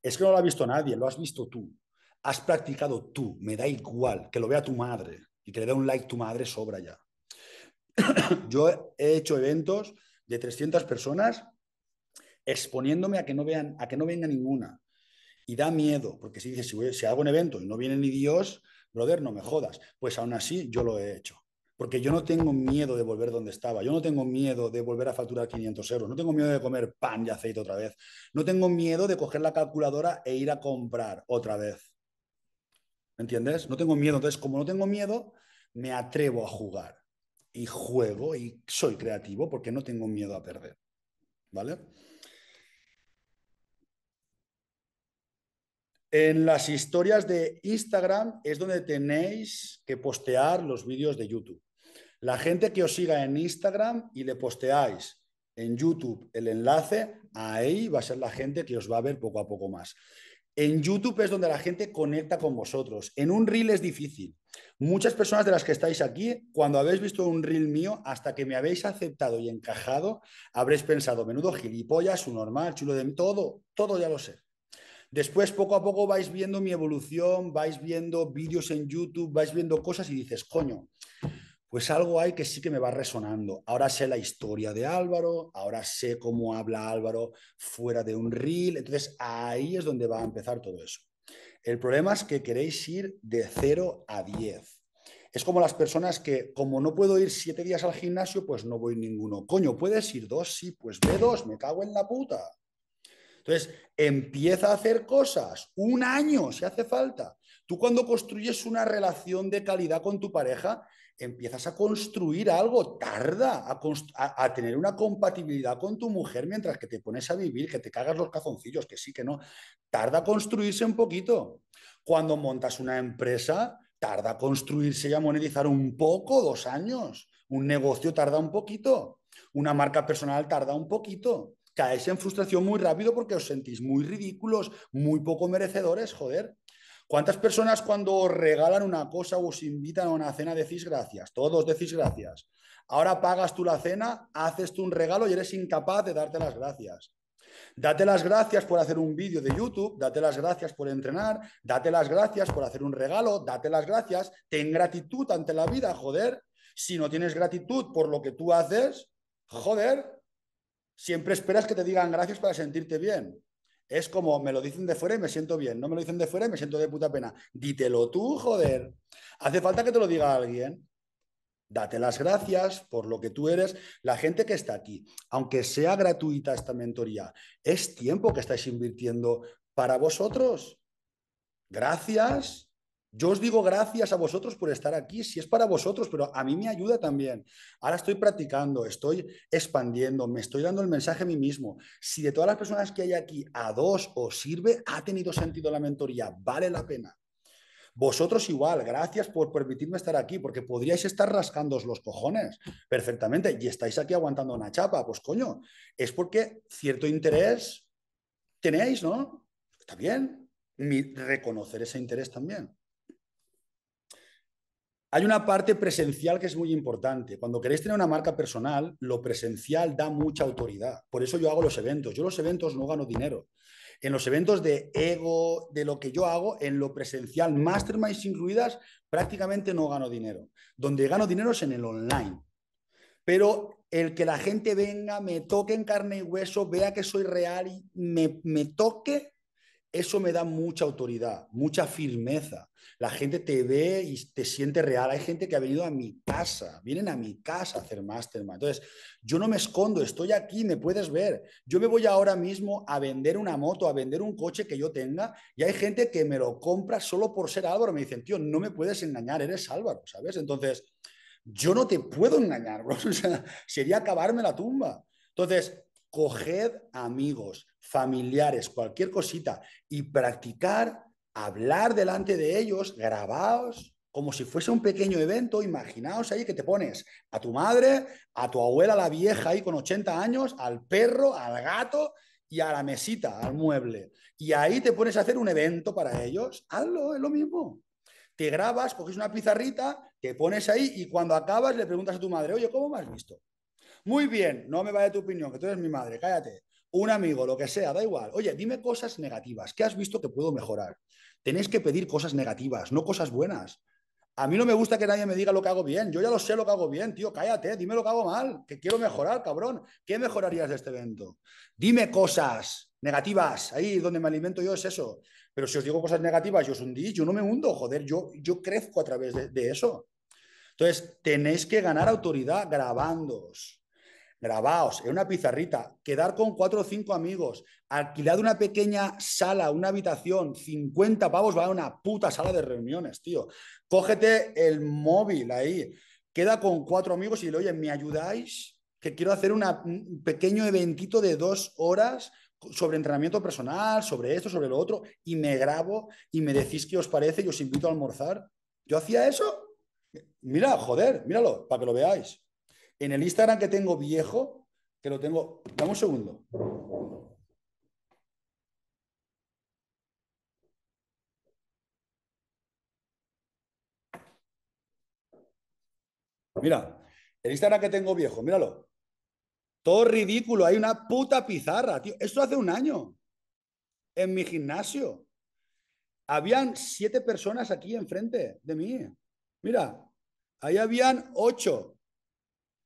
Es que no lo ha visto nadie, lo has visto tú. Has practicado tú, me da igual, que lo vea tu madre y que le dé un like tu madre sobra ya. Yo he hecho eventos de 300 personas exponiéndome a que no vean, a que no venga ninguna. Y da miedo, porque si dices, si, si hago un evento y no viene ni Dios, brother, no me jodas. Pues aún así yo lo he hecho. Porque yo no tengo miedo de volver donde estaba, yo no tengo miedo de volver a facturar 500 euros, no tengo miedo de comer pan y aceite otra vez, no tengo miedo de coger la calculadora e ir a comprar otra vez. ¿Me entiendes? No tengo miedo. Entonces, como no tengo miedo, me atrevo a jugar y juego y soy creativo porque no tengo miedo a perder. ¿Vale? En las historias de Instagram es donde tenéis que postear los vídeos de YouTube. La gente que os siga en Instagram y le posteáis en YouTube el enlace, ahí va a ser la gente que os va a ver poco a poco más. En YouTube es donde la gente conecta con vosotros. En un reel es difícil, Muchas personas de las que estáis aquí, cuando habéis visto un reel mío, hasta que me habéis aceptado y encajado, habréis pensado, menudo gilipollas, su normal, chulo de mí, todo, todo ya lo sé. Después, poco a poco, vais viendo mi evolución, vais viendo vídeos en YouTube, vais viendo cosas y dices, coño, pues algo hay que sí que me va resonando. Ahora sé la historia de Álvaro, ahora sé cómo habla Álvaro fuera de un reel, entonces ahí es donde va a empezar todo eso. El problema es que queréis ir de 0 a 10. Es como las personas que, como no puedo ir siete días al gimnasio, pues no voy ninguno. Coño, ¿puedes ir dos? Sí, pues ve dos, me cago en la puta. Entonces, empieza a hacer cosas, un año si hace falta. Tú cuando construyes una relación de calidad con tu pareja, empiezas a construir algo, tarda a, tener una compatibilidad con tu mujer mientras que te pones a vivir, que te cagas los cazoncillos, que sí, que no. Tarda a construirse un poquito. Cuando montas una empresa, tarda a construirse y a monetizar un poco, dos años. Un negocio tarda un poquito. Una marca personal tarda un poquito. Caéis en frustración muy rápido porque os sentís muy ridículos, muy poco merecedores, joder. ¿Cuántas personas cuando os regalan una cosa o os invitan a una cena decís gracias? Todos decís gracias. Ahora pagas tú la cena, haces tú un regalo y eres incapaz de darte las gracias. Date las gracias por hacer un vídeo de YouTube, date las gracias por entrenar, date las gracias por hacer un regalo, date las gracias, ten gratitud ante la vida, joder. Si no tienes gratitud por lo que tú haces, joder, siempre esperas que te digan gracias para sentirte bien. Es como me lo dicen de fuera y me siento bien, no me lo dicen de fuera y me siento de puta pena. Dítelo tú, joder. Hace falta que te lo diga alguien. Date las gracias por lo que tú eres. La gente que está aquí, aunque sea gratuita esta mentoría, es tiempo que estáis invirtiendo para vosotros. Gracias yo os digo gracias a vosotros por estar aquí, si es para vosotros, pero a mí me ayuda también. Ahora estoy practicando, estoy expandiendo, me estoy dando el mensaje a mí mismo. Si de todas las personas que hay aquí a dos os sirve, ha tenido sentido la mentoría, vale la pena. Vosotros igual, gracias por permitirme estar aquí, porque podríais estar rascándos los cojones perfectamente y estáis aquí aguantando una chapa, pues coño, es porque cierto interés tenéis, ¿no? también reconocer ese interés también. Hay una parte presencial que es muy importante. Cuando queréis tener una marca personal, lo presencial da mucha autoridad. Por eso yo hago los eventos. Yo los eventos no gano dinero. En los eventos de ego, de lo que yo hago, en lo presencial, masterminds incluidas, prácticamente no gano dinero. Donde gano dinero es en el online. Pero el que la gente venga, me toque en carne y hueso, vea que soy real y me, me toque, eso me da mucha autoridad, mucha firmeza. La gente te ve y te siente real. Hay gente que ha venido a mi casa, vienen a mi casa a hacer mastermind. Entonces, yo no me escondo, estoy aquí, me puedes ver. Yo me voy ahora mismo a vender una moto, a vender un coche que yo tenga y hay gente que me lo compra solo por ser Álvaro. Me dicen, tío, no me puedes engañar, eres Álvaro, ¿sabes? Entonces, yo no te puedo engañar, sería acabarme la tumba. Entonces, coged amigos, familiares, cualquier cosita y practicar hablar delante de ellos, grabaos como si fuese un pequeño evento, imaginaos ahí que te pones a tu madre, a tu abuela la vieja ahí con 80 años, al perro, al gato y a la mesita, al mueble. Y ahí te pones a hacer un evento para ellos, hazlo, es lo mismo. Te grabas, coges una pizarrita, te pones ahí y cuando acabas le preguntas a tu madre, oye, ¿cómo me has visto? Muy bien, no me vaya tu opinión, que tú eres mi madre, cállate. Un amigo, lo que sea, da igual. Oye, dime cosas negativas. ¿Qué has visto que puedo mejorar? Tenéis que pedir cosas negativas, no cosas buenas. A mí no me gusta que nadie me diga lo que hago bien. Yo ya lo sé lo que hago bien, tío. Cállate, dime lo que hago mal, que quiero mejorar, cabrón. ¿Qué mejorarías de este evento? Dime cosas negativas. Ahí donde me alimento yo es eso. Pero si os digo cosas negativas, yo os hundí. yo no me hundo, joder, yo, yo crezco a través de, de eso. Entonces, tenéis que ganar autoridad grabándoos grabaos en una pizarrita, quedar con cuatro o cinco amigos, alquilad una pequeña sala, una habitación, 50 pavos va a una puta sala de reuniones, tío. Cógete el móvil ahí, queda con cuatro amigos y le oye, ¿me ayudáis? Que quiero hacer un pequeño eventito de dos horas sobre entrenamiento personal, sobre esto, sobre lo otro, y me grabo y me decís qué os parece y os invito a almorzar. Yo hacía eso. Mira, joder, míralo, para que lo veáis. En el Instagram que tengo viejo, que lo tengo. Dame un segundo. Mira, el Instagram que tengo viejo, míralo. Todo ridículo, hay una puta pizarra, tío. Esto hace un año, en mi gimnasio. Habían siete personas aquí enfrente de mí. Mira, ahí habían ocho.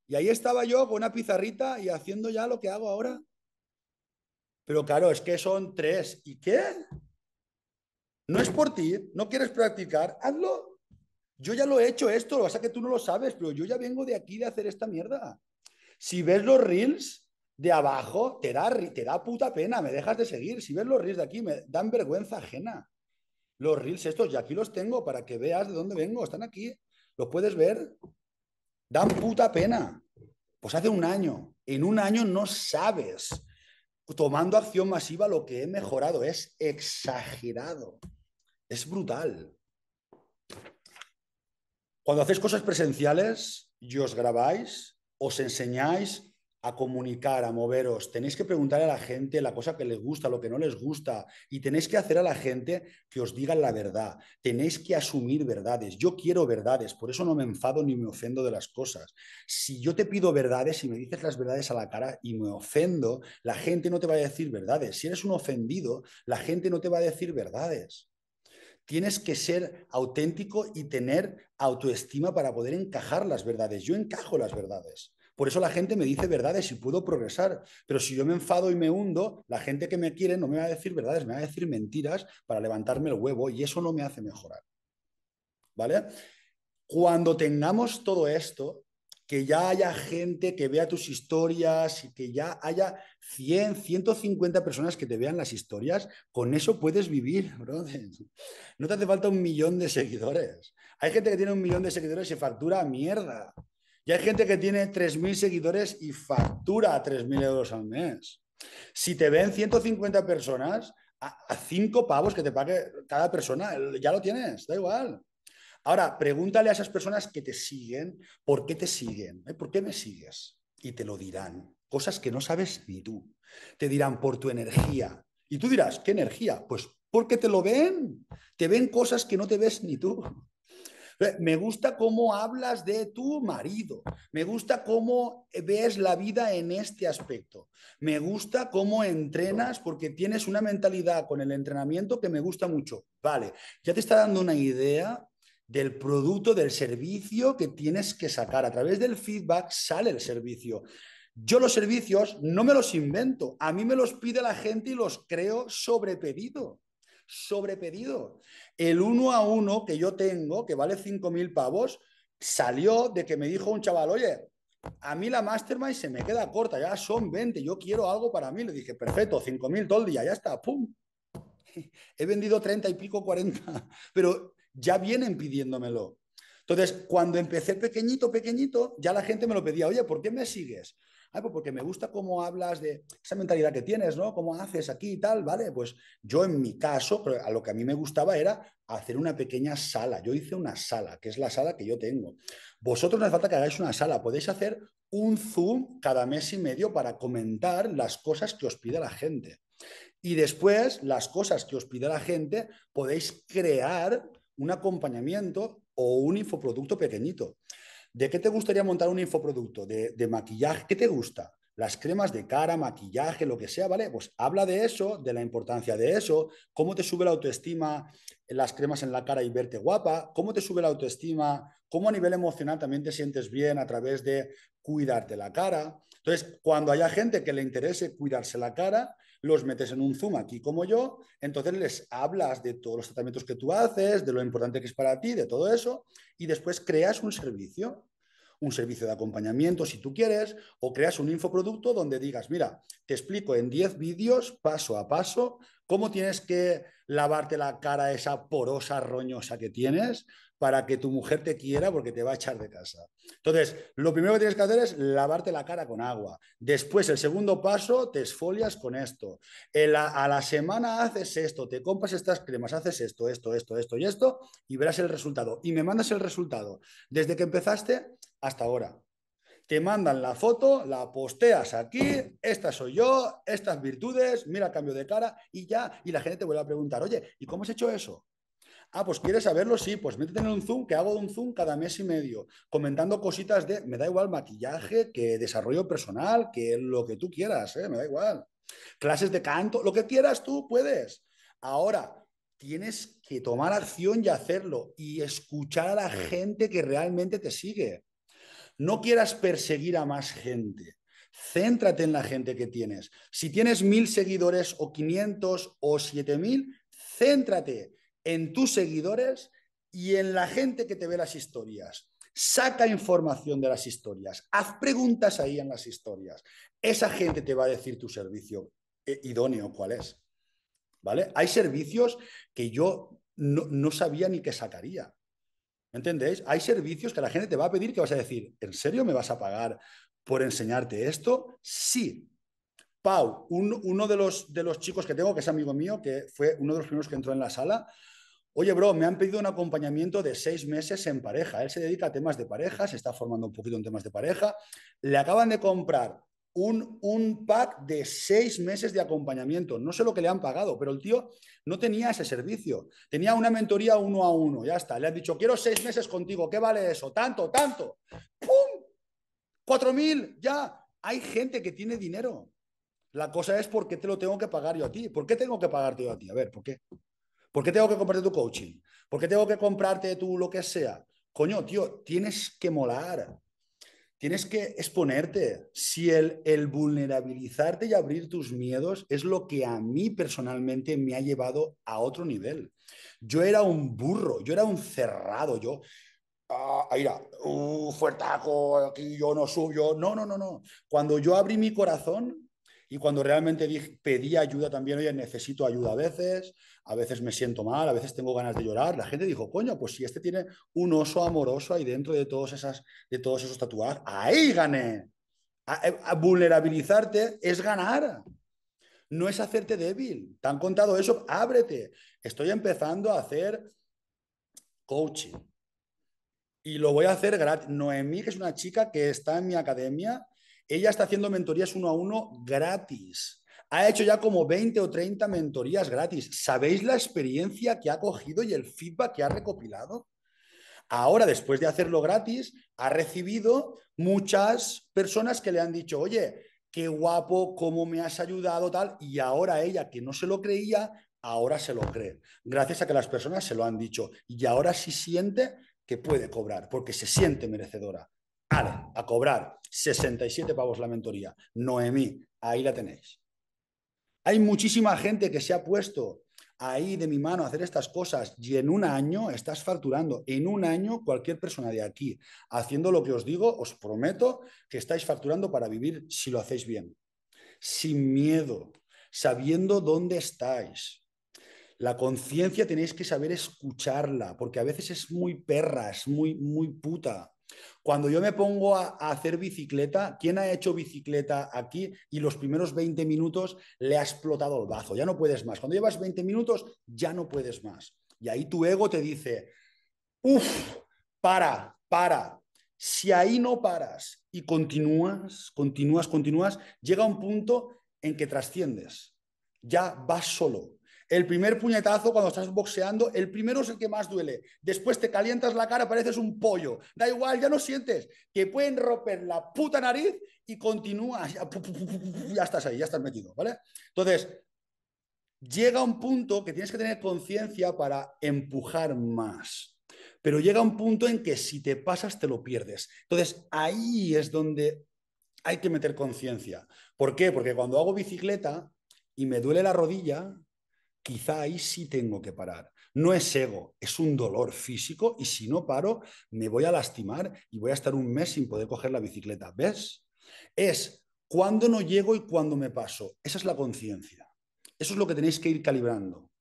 Y ahí estaba yo con una pizarrita y haciendo ya lo que hago ahora. Pero claro, es que son tres. ¿Y qué? No es por ti, no quieres practicar, hazlo. Yo ya lo he hecho esto, lo que pasa que tú no lo sabes, pero yo ya vengo de aquí de hacer esta mierda. Si ves los reels de abajo, te da, te da puta pena, me dejas de seguir. Si ves los reels de aquí, me dan vergüenza ajena. Los reels estos, ya aquí los tengo para que veas de dónde vengo, están aquí. ¿Los puedes ver? Dan puta pena. Pues hace un año. En un año no sabes, tomando acción masiva, lo que he mejorado. Es exagerado. Es brutal. Cuando hacéis cosas presenciales y os grabáis, os enseñáis a comunicar, a moveros, tenéis que preguntar a la gente la cosa que les gusta, lo que no les gusta, y tenéis que hacer a la gente que os diga la verdad, tenéis que asumir verdades, yo quiero verdades, por eso no me enfado ni me ofendo de las cosas. Si yo te pido verdades y me dices las verdades a la cara y me ofendo, la gente no te va a decir verdades. Si eres un ofendido, la gente no te va a decir verdades. Tienes que ser auténtico y tener autoestima para poder encajar las verdades. Yo encajo las verdades por eso la gente me dice verdades y puedo progresar. Pero si yo me enfado y me hundo, la gente que me quiere no me va a decir verdades, me va a decir mentiras para levantarme el huevo y eso no me hace mejorar. ¿Vale? Cuando tengamos todo esto, que ya haya gente que vea tus historias y que ya haya 100, 150 personas que te vean las historias, con eso puedes vivir, brother. No te hace falta un millón de seguidores. Hay gente que tiene un millón de seguidores y se factura mierda. Y hay gente que tiene 3.000 seguidores y factura 3.000 euros al mes. Si te ven 150 personas, a 5 pavos que te pague cada persona, ya lo tienes, da igual. Ahora, pregúntale a esas personas que te siguen, ¿por qué te siguen? Eh, ¿Por qué me sigues? Y te lo dirán, cosas que no sabes ni tú. Te dirán por tu energía. Y tú dirás, ¿qué energía? Pues porque te lo ven, te ven cosas que no te ves ni tú. Me gusta cómo hablas de tu marido, me gusta cómo eh, ves la vida en este aspecto, me gusta cómo entrenas porque tienes una mentalidad con el entrenamiento que me gusta mucho. Vale, ya te está dando una idea del producto, del servicio que tienes que sacar. A través del feedback sale el servicio. Yo los servicios no me los invento, a mí me los pide la gente y los creo sobre pedido sobrepedido, El uno a uno que yo tengo, que vale 5.000 pavos, salió de que me dijo un chaval, oye, a mí la mastermind se me queda corta, ya son 20, yo quiero algo para mí. Le dije, perfecto, 5.000 todo el día, ya está, ¡pum! He vendido 30 y pico, 40, pero ya vienen pidiéndomelo. Entonces, cuando empecé pequeñito, pequeñito, ya la gente me lo pedía, oye, ¿por qué me sigues? Ah, pues porque me gusta cómo hablas de esa mentalidad que tienes, ¿no? Cómo haces aquí y tal, ¿vale? Pues yo en mi caso, a lo que a mí me gustaba era hacer una pequeña sala. Yo hice una sala, que es la sala que yo tengo. Vosotros no hace falta que hagáis una sala, podéis hacer un Zoom cada mes y medio para comentar las cosas que os pide la gente. Y después, las cosas que os pide la gente, podéis crear un acompañamiento o un infoproducto pequeñito. ¿De qué te gustaría montar un infoproducto? ¿De, maquillaje? ¿Qué te gusta? las cremas de cara, maquillaje, lo que sea, ¿vale? Pues habla de eso, de la importancia de eso, cómo te sube la autoestima las cremas en la cara y verte guapa, cómo te sube la autoestima, cómo a nivel emocional también te sientes bien a través de cuidarte la cara. Entonces, cuando haya gente que le interese cuidarse la cara, los metes en un Zoom aquí como yo, entonces les hablas de todos los tratamientos que tú haces, de lo importante que es para ti, de todo eso, y después creas un servicio, un servicio de acompañamiento si tú quieres, o creas un infoproducto donde digas, mira, te explico en 10 vídeos, paso a paso, cómo tienes que lavarte la cara esa porosa, roñosa que tienes, para que tu mujer te quiera porque te va a echar de casa. Entonces, lo primero que tienes que hacer es lavarte la cara con agua. Después, el segundo paso, te esfolias con esto. a la semana haces esto, te compras estas cremas, haces esto, esto, esto, esto y esto, y verás el resultado. Y me mandas el resultado desde que empezaste hasta ahora. Te mandan la foto, la posteas aquí, esta soy yo, estas virtudes, mira cambio de cara y ya. Y la gente te vuelve a preguntar, oye, ¿y cómo has hecho eso? Ah, pues quieres saberlo, sí, pues métete en un Zoom, que hago un Zoom cada mes y medio, comentando cositas de, me da igual maquillaje, que desarrollo personal, que lo que tú quieras, ¿eh? me da igual. Clases de canto, lo que quieras tú puedes. Ahora, tienes que tomar acción y hacerlo y escuchar a la gente que realmente te sigue. No quieras perseguir a más gente. Céntrate en la gente que tienes. Si tienes mil seguidores o 500 o mil, céntrate en tus seguidores y en la gente que te ve las historias. Saca información de las historias, haz preguntas ahí en las historias. Esa gente te va a decir tu servicio eh, idóneo, cuál es. ¿Vale? Hay servicios que yo no, sabía ni que sacaría. ¿Me entendéis? Hay servicios que la gente te va a pedir que vas a decir, ¿en serio me vas a pagar por enseñarte esto? Sí, Pau, uno de los, de los chicos que tengo, que es amigo mío, que fue uno de los primeros que entró en la sala, Oye, bro, me han pedido un acompañamiento de seis meses en pareja. Él se dedica a temas de pareja, se está formando un poquito en temas de pareja. Le acaban de comprar un, un, pack de seis meses de acompañamiento. No sé lo que le han pagado, pero el tío no tenía ese servicio. Tenía una mentoría uno a uno, ya está. Le han dicho, quiero seis meses contigo, ¿qué vale eso? Tanto, tanto. ¡Pum! ¡Cuatro mil! Ya. Hay gente que tiene dinero. La cosa es por qué te lo tengo que pagar yo a ti. ¿Por qué tengo que pagarte yo a ti? A ver, ¿por qué? ¿Por qué tengo que comprarte tu coaching? ¿Por qué tengo que comprarte tú lo que sea? Coño, tío, tienes que molar. Tienes que exponerte. Si el, el vulnerabilizarte y abrir tus miedos es lo que a mí personalmente me ha llevado a otro nivel. Yo era un burro, yo era un cerrado, yo, ah, mira, uh, fuertaco, aquí yo no subo, no, no, no, no. Cuando yo abrí mi corazón, y cuando realmente dije, pedí ayuda también, oye, necesito ayuda a veces, a veces me siento mal, a veces tengo ganas de llorar, la gente dijo, coño, pues si este tiene un oso amoroso ahí dentro de, todos esas, de todos esos tatuajes, ahí gané. Eh, vulnerabilizarte es ganar. No es hacerte débil. Te han contado eso, ábrete. Estoy empezando a hacer coaching. Y lo voy a hacer gratis. Noemí, que es una chica que está en mi academia, ella está haciendo mentorías uno a uno gratis. Ha hecho ya como 20 o 30 mentorías gratis. ¿Sabéis la experiencia que ha cogido y el feedback que ha recopilado? Ahora, después de hacerlo gratis, ha recibido muchas personas que le han dicho, oye, qué guapo, cómo me has ayudado, tal. Y ahora ella, que no se lo creía, ahora se lo cree. Gracias a que las personas se lo han dicho. Y ahora sí siente que puede cobrar, porque se siente merecedora a cobrar 67 pavos la mentoría. Noemí, ahí la tenéis. Hay muchísima gente que se ha puesto ahí de mi mano a hacer estas cosas y en un año estás facturando. En un año cualquier persona de aquí, haciendo lo que os digo, os prometo que estáis facturando para vivir si lo hacéis bien. Sin miedo, sabiendo dónde estáis. La conciencia tenéis que saber escucharla, porque a veces es muy perra, es muy, muy puta. Cuando yo me pongo a, hacer bicicleta, ¿quién ha hecho bicicleta aquí y los primeros 20 minutos le ha explotado el bazo? Ya no puedes más. Cuando llevas 20 minutos, ya no puedes más. Y ahí tu ego te dice, uff, para, para. Si ahí no paras y continúas, continúas, continúas, llega un punto en que trasciendes. Ya vas solo, el primer puñetazo cuando estás boxeando, el primero es el que más duele. Después te calientas la cara, pareces un pollo. Da igual, ya no sientes. Que pueden romper la puta nariz y continúas. Ya, ya estás ahí, ya estás metido, ¿vale? Entonces, llega un punto que tienes que tener conciencia para empujar más pero llega un punto en que si te pasas te lo pierdes. Entonces ahí es donde hay que meter conciencia. ¿Por qué? Porque cuando hago bicicleta y me duele la rodilla, quizá ahí sí tengo que parar. No es ego, es un dolor físico y si no paro me voy a lastimar y voy a estar un mes sin poder coger la bicicleta. ¿Ves? Es cuando no llego y cuando me paso. Esa es la conciencia. Eso es lo que tenéis que ir calibrando.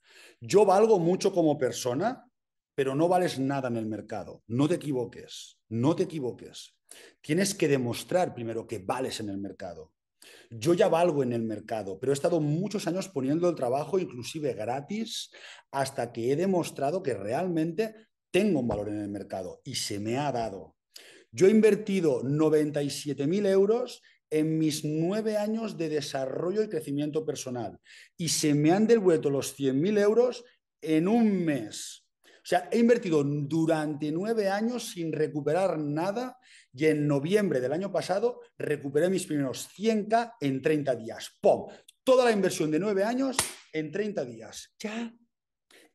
Yo valgo mucho como persona, pero no vales nada en el mercado. No te equivoques, no te equivoques. Tienes que demostrar primero que vales en el mercado. Yo ya valgo en el mercado, pero he estado muchos años poniendo el trabajo, inclusive gratis, hasta que he demostrado que realmente tengo un valor en el mercado y se me ha dado. Yo he invertido 97.000 euros en mis nueve años de desarrollo y crecimiento personal y se me han devuelto los 100.000 euros en un mes. O sea, he invertido durante nueve años sin recuperar nada y en noviembre del año pasado recuperé mis primeros 100K en 30 días. ¡Pum! Toda la inversión de nueve años en 30 días. Ya.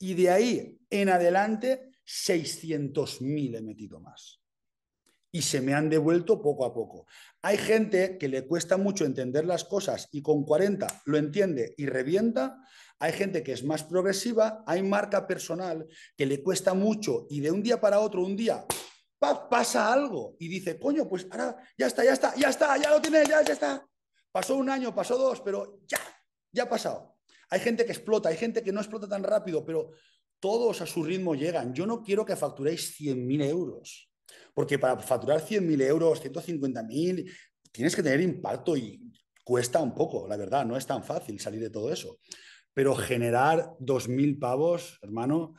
Y de ahí en adelante 600.000 he metido más. Y se me han devuelto poco a poco. Hay gente que le cuesta mucho entender las cosas y con 40 lo entiende y revienta hay gente que es más progresiva, hay marca personal que le cuesta mucho y de un día para otro, un día, pasa algo y dice, coño, pues ahora ya está, ya está, ya está, ya lo tiene, ya, ya está. Pasó un año, pasó dos, pero ya, ya ha pasado. Hay gente que explota, hay gente que no explota tan rápido, pero todos a su ritmo llegan. Yo no quiero que facturéis 100.000 euros, porque para facturar 100.000 euros, 150.000, tienes que tener impacto y cuesta un poco, la verdad, no es tan fácil salir de todo eso pero generar 2.000 pavos, hermano,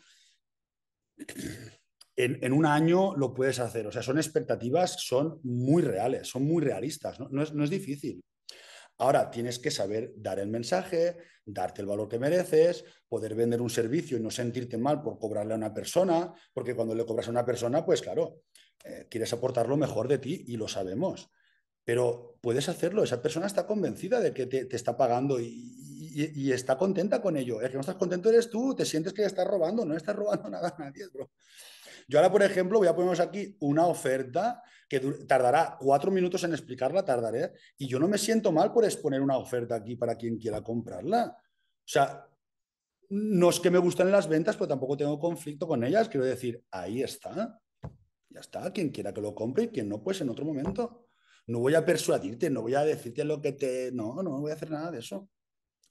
en, un año lo puedes hacer. O sea, son expectativas, son muy reales, son muy realistas, no, es, difícil. Ahora tienes que saber dar el mensaje, darte el valor que mereces, poder vender un servicio y no sentirte mal por cobrarle a una persona, porque cuando le cobras a una persona, pues claro, eh, quieres aportar lo mejor de ti y lo sabemos. Pero puedes hacerlo, esa persona está convencida de que te, te está pagando y, y, está contenta con ello. es que no estás contento eres tú, te sientes que estás robando, no estás robando nada a nadie, bro. Yo ahora, por ejemplo, voy a poneros aquí una oferta que tardará cuatro minutos en explicarla, tardaré, y yo no me siento mal por exponer una oferta aquí para quien quiera comprarla. O sea, no es que me gusten las ventas, pero tampoco tengo conflicto con ellas. Quiero decir, ahí está. Ya está, quien quiera que lo compre y quien no, pues en otro momento. No voy a persuadirte, no voy a decirte lo que te... No, no voy a hacer nada de eso.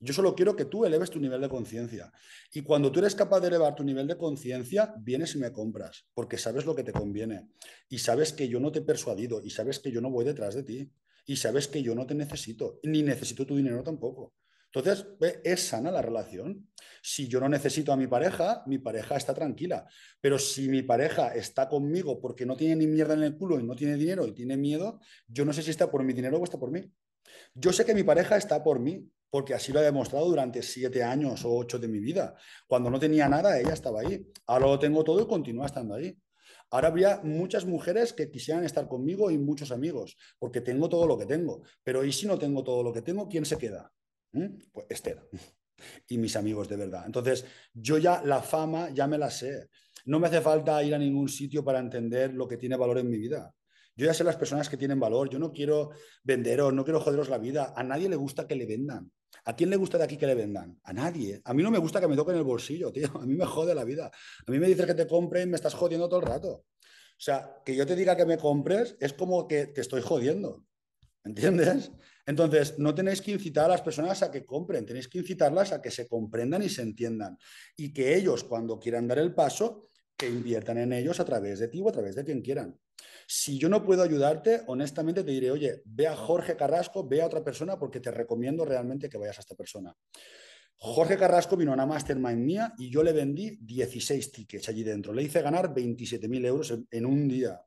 Yo solo quiero que tú eleves tu nivel de conciencia. Y cuando tú eres capaz de elevar tu nivel de conciencia, vienes y me compras, porque sabes lo que te conviene. Y sabes que yo no te he persuadido, y sabes que yo no voy detrás de ti, y sabes que yo no te necesito, ni necesito tu dinero tampoco. Entonces, es sana la relación. Si yo no necesito a mi pareja, mi pareja está tranquila. Pero si mi pareja está conmigo porque no tiene ni mierda en el culo y no tiene dinero y tiene miedo, yo no sé si está por mi dinero o está por mí. Yo sé que mi pareja está por mí, porque así lo he demostrado durante siete años o ocho de mi vida. Cuando no tenía nada, ella estaba ahí. Ahora lo tengo todo y continúa estando ahí. Ahora habría muchas mujeres que quisieran estar conmigo y muchos amigos, porque tengo todo lo que tengo. Pero ¿y si no tengo todo lo que tengo, quién se queda? ¿Mm? Pues Esther y mis amigos de verdad. Entonces, yo ya la fama ya me la sé. No me hace falta ir a ningún sitio para entender lo que tiene valor en mi vida. Yo ya sé las personas que tienen valor. Yo no quiero venderos, no quiero joderos la vida. A nadie le gusta que le vendan. ¿A quién le gusta de aquí que le vendan? A nadie. A mí no me gusta que me toquen el bolsillo, tío. A mí me jode la vida. A mí me dices que te compren, me estás jodiendo todo el rato. O sea, que yo te diga que me compres es como que te estoy jodiendo. ¿Entiendes? Entonces, no tenéis que incitar a las personas a que compren, tenéis que incitarlas a que se comprendan y se entiendan. Y que ellos, cuando quieran dar el paso, que inviertan en ellos a través de ti o a través de quien quieran. Si yo no puedo ayudarte, honestamente te diré, oye, ve a Jorge Carrasco, ve a otra persona porque te recomiendo realmente que vayas a esta persona. Jorge Carrasco vino a una mastermind mía y yo le vendí 16 tickets allí dentro. Le hice ganar 27.000 euros en, en un día.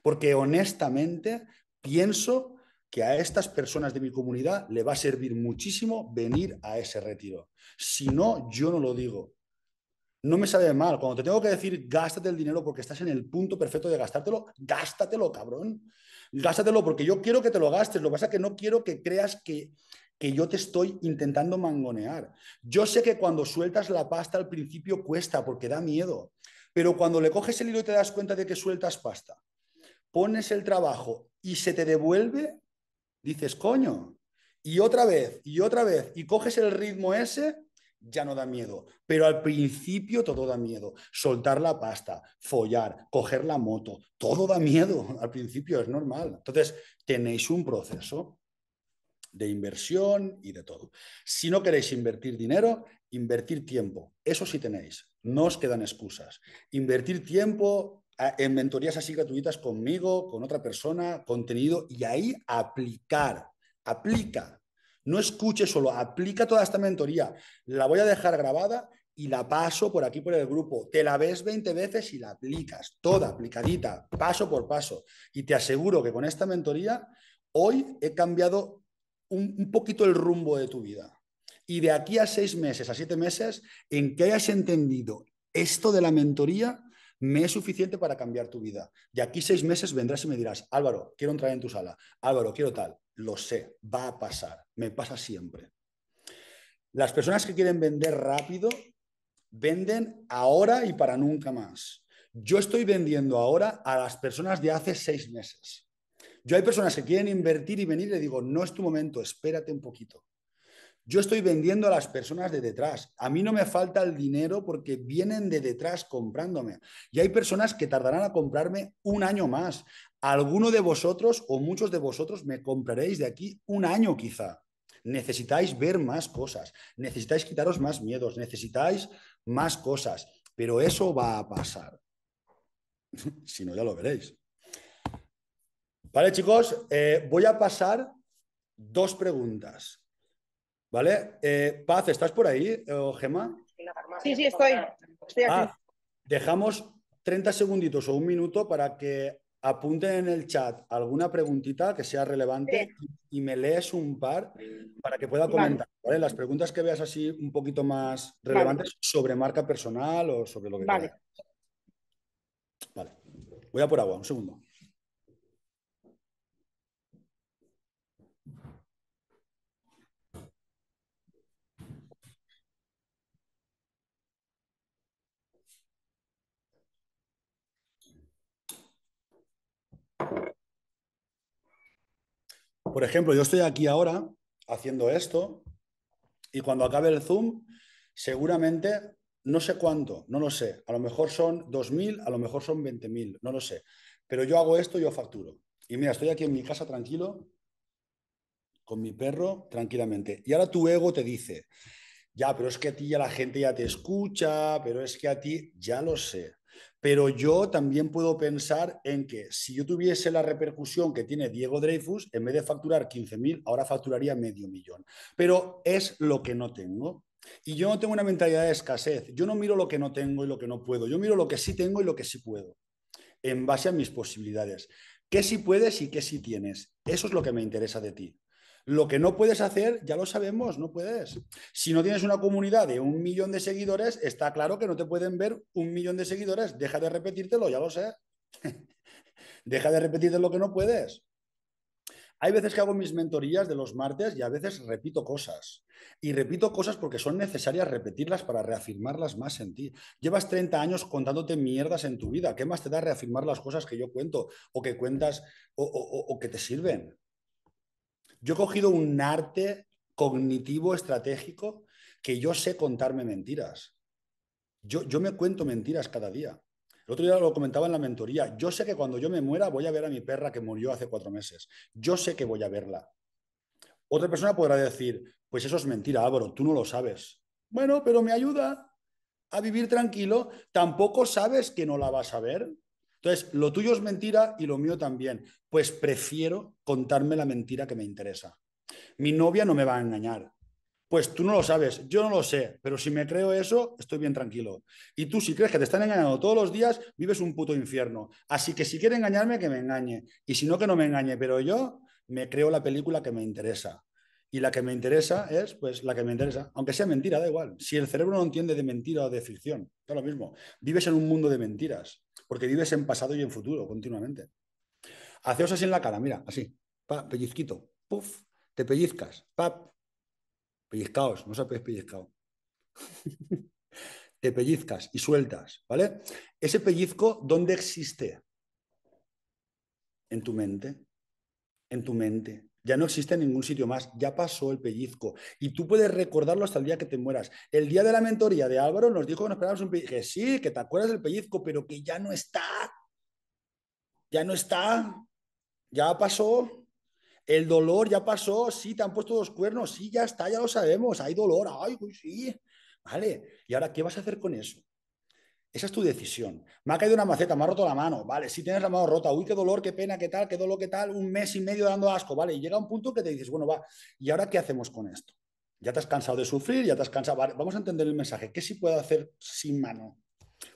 Porque honestamente pienso que a estas personas de mi comunidad le va a servir muchísimo venir a ese retiro. Si no, yo no lo digo no me sabe mal. Cuando te tengo que decir, gástate el dinero porque estás en el punto perfecto de gastártelo, gástatelo, cabrón. Gástatelo porque yo quiero que te lo gastes. Lo que pasa es que no quiero que creas que, que yo te estoy intentando mangonear. Yo sé que cuando sueltas la pasta al principio cuesta porque da miedo. Pero cuando le coges el hilo y te das cuenta de que sueltas pasta, pones el trabajo y se te devuelve, dices, coño. Y otra vez, y otra vez, y coges el ritmo ese ya no da miedo, pero al principio todo da miedo. Soltar la pasta, follar, coger la moto, todo da miedo. Al principio es normal. Entonces, tenéis un proceso de inversión y de todo. Si no queréis invertir dinero, invertir tiempo. Eso sí tenéis. No os quedan excusas. Invertir tiempo en mentorías así gratuitas conmigo, con otra persona, contenido, y ahí aplicar. Aplica, no escuche solo, aplica toda esta mentoría. La voy a dejar grabada y la paso por aquí por el grupo. Te la ves 20 veces y la aplicas, toda aplicadita, paso por paso. Y te aseguro que con esta mentoría hoy he cambiado un, un poquito el rumbo de tu vida. Y de aquí a seis meses, a siete meses, en que hayas entendido esto de la mentoría, me es suficiente para cambiar tu vida. De aquí seis meses vendrás y me dirás, Álvaro, quiero entrar en tu sala, Álvaro, quiero tal lo sé, va a pasar, me pasa siempre. Las personas que quieren vender rápido, venden ahora y para nunca más. Yo estoy vendiendo ahora a las personas de hace seis meses. Yo hay personas que quieren invertir y venir y le digo, no es tu momento, espérate un poquito. Yo estoy vendiendo a las personas de detrás. A mí no me falta el dinero porque vienen de detrás comprándome. Y hay personas que tardarán a comprarme un año más. Alguno de vosotros o muchos de vosotros me compraréis de aquí un año quizá. Necesitáis ver más cosas, necesitáis quitaros más miedos, necesitáis más cosas, pero eso va a pasar. si no, ya lo veréis. Vale, chicos, eh, voy a pasar dos preguntas. ¿Vale? Eh, Paz, ¿estás por ahí, eh, Gema? Sí, sí, estoy. estoy aquí. dejamos 30 segunditos o un minuto para que apunten en el chat alguna preguntita que sea relevante y me lees un par para que pueda comentar las preguntas que veas así un poquito más relevantes sobre marca personal o sobre lo que vale. Vale. Voy a por agua, un segundo. por ejemplo, yo estoy aquí ahora haciendo esto y cuando acabe el Zoom, seguramente, no sé cuánto, no lo sé, a lo mejor son 2.000, a lo mejor son 20.000, no lo sé, pero yo hago esto, yo facturo. Y mira, estoy aquí en mi casa tranquilo, con mi perro, tranquilamente. Y ahora tu ego te dice, ya, pero es que a ti ya la gente ya te escucha, pero es que a ti ya lo sé, pero yo también puedo pensar en que si yo tuviese la repercusión que tiene Diego Dreyfus, en vez de facturar 15.000, ahora facturaría medio millón. Pero es lo que no tengo. Y yo no tengo una mentalidad de escasez. Yo no miro lo que no tengo y lo que no puedo. Yo miro lo que sí tengo y lo que sí puedo, en base a mis posibilidades. ¿Qué sí puedes y qué sí tienes? Eso es lo que me interesa de ti. Lo que no puedes hacer, ya lo sabemos, no puedes. Si no tienes una comunidad de un millón de seguidores, está claro que no te pueden ver un millón de seguidores. Deja de repetírtelo, ya lo sé. Deja de repetirte lo que no puedes. Hay veces que hago mis mentorías de los martes y a veces repito cosas. Y repito cosas porque son necesarias repetirlas para reafirmarlas más en ti. Llevas 30 años contándote mierdas en tu vida. ¿Qué más te da reafirmar las cosas que yo cuento o que cuentas o, o que te sirven? Yo he cogido un arte cognitivo estratégico que yo sé contarme mentiras. Yo, yo me cuento mentiras cada día. El otro día lo comentaba en la mentoría. Yo sé que cuando yo me muera voy a ver a mi perra que murió hace cuatro meses. Yo sé que voy a verla. Otra persona podrá decir, pues eso es mentira, Álvaro, tú no lo sabes. Bueno, pero me ayuda a vivir tranquilo. Tampoco sabes que no la vas a ver. Entonces, lo tuyo es mentira y lo mío también. Pues prefiero contarme la mentira que me interesa. Mi novia no me va a engañar. Pues tú no lo sabes, yo no lo sé, pero si me creo eso, estoy bien tranquilo. Y tú, si crees que te están engañando todos los días, vives un puto infierno. Así que si quiere engañarme, que me engañe. Y si no, que no me engañe. Pero yo me creo la película que me interesa. Y la que me interesa es, pues, la que me interesa. Aunque sea mentira, da igual. Si el cerebro no entiende de mentira o de ficción, da lo mismo. Vives en un mundo de mentiras porque vives en pasado y en futuro continuamente. Haceos así en la cara, mira, así, pellizquito, puf, te pellizcas, pap, pellizcaos, no sabéis pellizcado. te pellizcas y sueltas, ¿vale? Ese pellizco, ¿dónde existe? En tu mente, en tu mente, ya no existe en ningún sitio más, ya pasó el pellizco. Y tú puedes recordarlo hasta el día que te mueras. El día de la mentoría de Álvaro nos dijo que nos esperábamos un pellizco. Que sí, que te acuerdas del pellizco, pero que ya no está. Ya no está. Ya pasó. El dolor ya pasó. Sí, te han puesto dos cuernos. Sí, ya está, ya lo sabemos. Hay dolor. Ay, sí. Vale. ¿Y ahora qué vas a hacer con eso? Esa es tu decisión. Me ha caído una maceta, me ha roto la mano, vale, si tienes la mano rota, uy, qué dolor, qué pena, qué tal, qué dolor, qué tal, un mes y medio dando asco, vale, y llega un punto que te dices, bueno, va, ¿y ahora qué hacemos con esto? Ya te has cansado de sufrir, ya te has cansado, vamos a entender el mensaje, ¿qué si puedo hacer sin mano?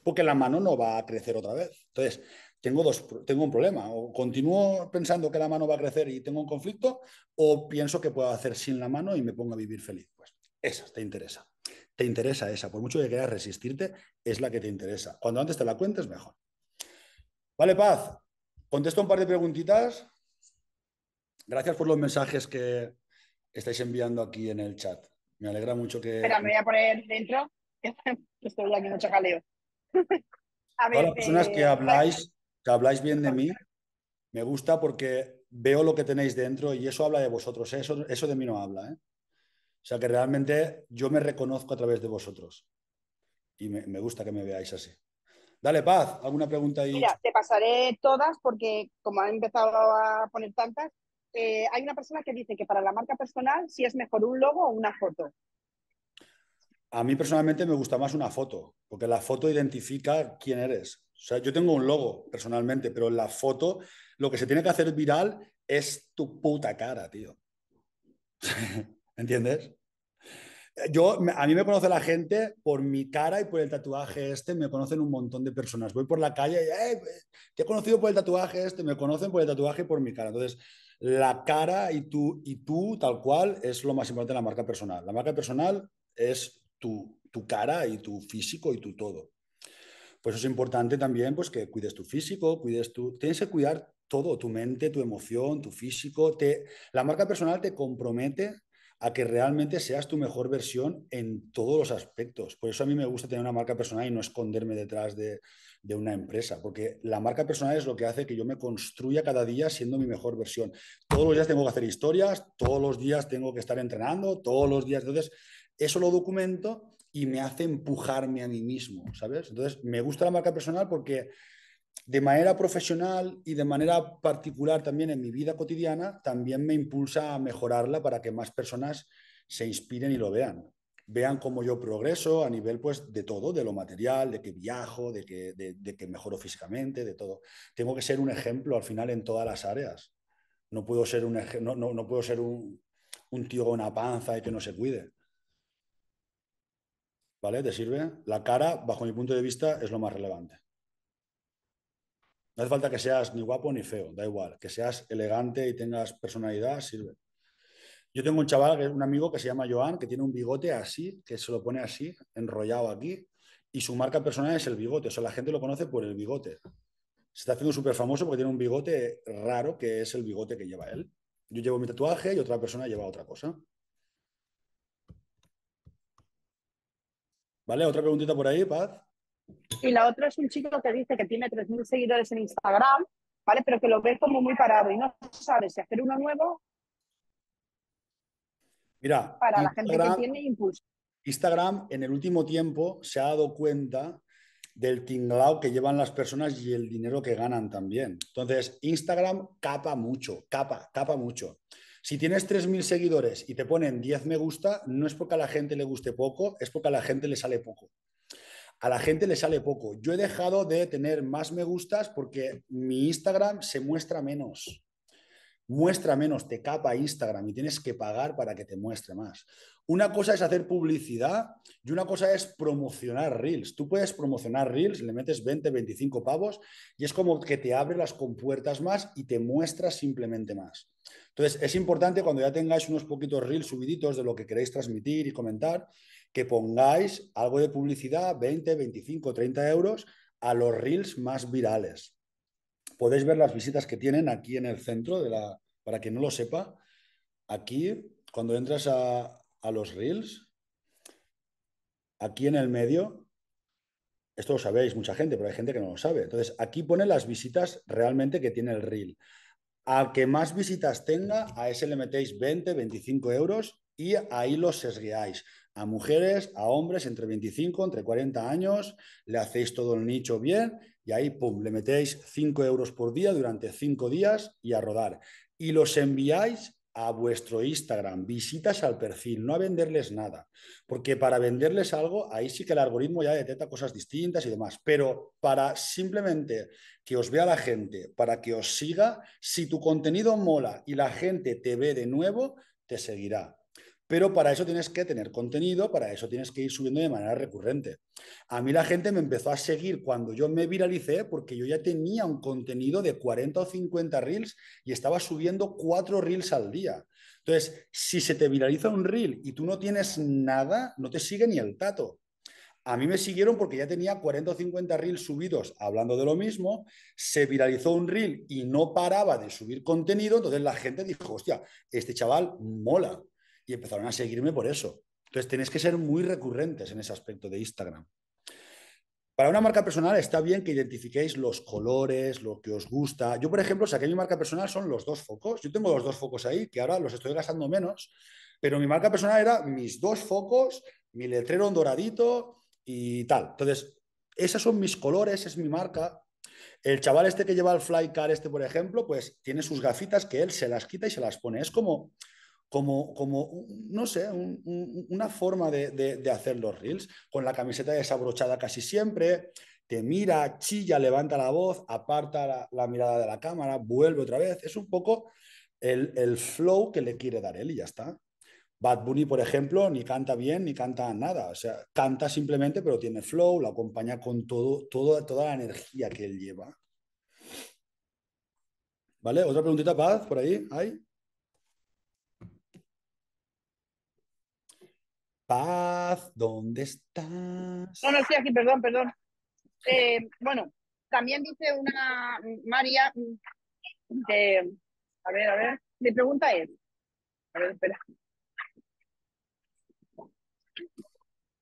Porque la mano no va a crecer otra vez. Entonces, tengo, dos, tengo un problema, o continúo pensando que la mano va a crecer y tengo un conflicto, o pienso que puedo hacer sin la mano y me pongo a vivir feliz. Pues eso, te interesa te interesa esa, por mucho que quieras resistirte, es la que te interesa. Cuando antes te la cuentes, mejor. Vale, Paz, contesto un par de preguntitas. Gracias por los mensajes que estáis enviando aquí en el chat. Me alegra mucho que... Espera, me voy a poner dentro. Estoy aquí mucho jaleo. a las personas que eh, habláis, que habláis bien de mí, me gusta porque veo lo que tenéis dentro y eso habla de vosotros. Eso, eso de mí no habla. ¿eh? O sea que realmente yo me reconozco a través de vosotros. Y me, gusta que me veáis así. Dale, Paz, ¿alguna pregunta ahí? Mira, te pasaré todas porque como han empezado a poner tantas, eh, hay una persona que dice que para la marca personal si es mejor un logo o una foto. A mí personalmente me gusta más una foto, porque la foto identifica quién eres. O sea, yo tengo un logo personalmente, pero la foto lo que se tiene que hacer viral es tu puta cara, tío. ¿Entiendes? yo, a mí me conoce la gente por mi cara y por el tatuaje este, me conocen un montón de personas. Voy por la calle y, eh, eh, te he conocido por el tatuaje este, me conocen por el tatuaje y por mi cara. Entonces, la cara y tú, y tú tal cual, es lo más importante de la marca personal. La marca personal es tu, cara y tu físico y tu todo. Pues es importante también pues, que cuides tu físico, cuides tu... Tienes que cuidar todo, tu mente, tu emoción, tu físico. Te... La marca personal te compromete a que realmente seas tu mejor versión en todos los aspectos. Por eso a mí me gusta tener una marca personal y no esconderme detrás de, una empresa, porque la marca personal es lo que hace que yo me construya cada día siendo mi mejor versión. Todos los días tengo que hacer historias, todos los días tengo que estar entrenando, todos los días. Entonces, eso lo documento y me hace empujarme a mí mismo, ¿sabes? Entonces, me gusta la marca personal porque de manera profesional y de manera particular también en mi vida cotidiana, también me impulsa a mejorarla para que más personas se inspiren y lo vean. Vean cómo yo progreso a nivel pues, de todo, de lo material, de que viajo, de que, de, que mejoro físicamente, de todo. Tengo que ser un ejemplo al final en todas las áreas. No puedo ser un, no, puedo ser un, un tío con una panza y que no se cuide. ¿Vale? ¿Te sirve? La cara, bajo mi punto de vista, es lo más relevante. No hace falta que seas ni guapo ni feo, da igual. Que seas elegante y tengas personalidad, sirve. Yo tengo un chaval, un amigo que se llama Joan, que tiene un bigote así, que se lo pone así, enrollado aquí, y su marca personal es el bigote. O sea, la gente lo conoce por el bigote. Se está haciendo súper famoso porque tiene un bigote raro, que es el bigote que lleva él. Yo llevo mi tatuaje y otra persona lleva otra cosa. ¿Vale? ¿Otra preguntita por ahí, Paz? Y la otra es un chico que dice que tiene 3.000 seguidores en Instagram, ¿vale? Pero que lo ve como muy parado y no sabe si hacer uno nuevo Mira, para la gente que tiene impulso. Instagram en el último tiempo se ha dado cuenta del tinglao que llevan las personas y el dinero que ganan también. Entonces, Instagram capa mucho, capa, capa mucho. Si tienes 3.000 seguidores y te ponen 10 me gusta, no es porque a la gente le guste poco, es porque a la gente le sale poco a la gente le sale poco. Yo he dejado de tener más me gustas porque mi Instagram se muestra menos. Muestra menos, te capa Instagram y tienes que pagar para que te muestre más. Una cosa es hacer publicidad y una cosa es promocionar Reels. Tú puedes promocionar Reels, le metes 20, 25 pavos y es como que te abre las compuertas más y te muestra simplemente más. Entonces, es importante cuando ya tengáis unos poquitos Reels subiditos de lo que queréis transmitir y comentar, que pongáis algo de publicidad, 20, 25, 30 euros, a los reels más virales. Podéis ver las visitas que tienen aquí en el centro, de la, para quien no lo sepa. Aquí, cuando entras a, los reels, aquí en el medio, esto lo sabéis mucha gente, pero hay gente que no lo sabe. Entonces, aquí pone las visitas realmente que tiene el reel. A que más visitas tenga, a ese le metéis 20, 25 euros y ahí los sesgueáis. A mujeres, a hombres entre 25, entre 40 años, le hacéis todo el nicho bien y ahí, pum, le metéis 5 euros por día durante 5 días y a rodar. Y los enviáis a vuestro Instagram, visitas al perfil, no a venderles nada, porque para venderles algo, ahí sí que el algoritmo ya detecta cosas distintas y demás, pero para simplemente que os vea la gente, para que os siga, si tu contenido mola y la gente te ve de nuevo, te seguirá. Pero para eso tienes que tener contenido, para eso tienes que ir subiendo de manera recurrente. A mí la gente me empezó a seguir cuando yo me viralicé porque yo ya tenía un contenido de 40 o 50 reels y estaba subiendo 4 reels al día. Entonces, si se te viraliza un reel y tú no tienes nada, no te sigue ni el tato. A mí me siguieron porque ya tenía 40 o 50 reels subidos hablando de lo mismo, se viralizó un reel y no paraba de subir contenido, entonces la gente dijo, hostia, este chaval mola y empezaron a seguirme por eso. Entonces tenéis que ser muy recurrentes en ese aspecto de Instagram. Para una marca personal está bien que identifiquéis los colores, lo que os gusta. Yo, por ejemplo, saqué mi marca personal, son los dos focos. Yo tengo los dos focos ahí, que ahora los estoy gastando menos, pero mi marca personal era mis dos focos, mi letrero doradito y tal. Entonces, esos son mis colores, es mi marca. El chaval este que lleva el flycar este, por ejemplo, pues tiene sus gafitas que él se las quita y se las pone. Es como como, no sé, una forma de, hacer los reels, con la camiseta desabrochada casi siempre, te mira, chilla, levanta la voz, aparta la, mirada de la cámara, vuelve otra vez, es un poco el, flow que le quiere dar él y ya está. Bad Bunny, por ejemplo, ni canta bien ni canta nada, o sea, canta simplemente, pero tiene flow, lo acompaña con todo, toda la energía que él lleva. ¿Vale? ¿Otra preguntita, Paz, por ahí? ¿Hay? Paz, ¿dónde estás? No, no estoy aquí, perdón, perdón. Eh, bueno, también dice una María que, a ver, a ver, mi pregunta es, a ver, espera.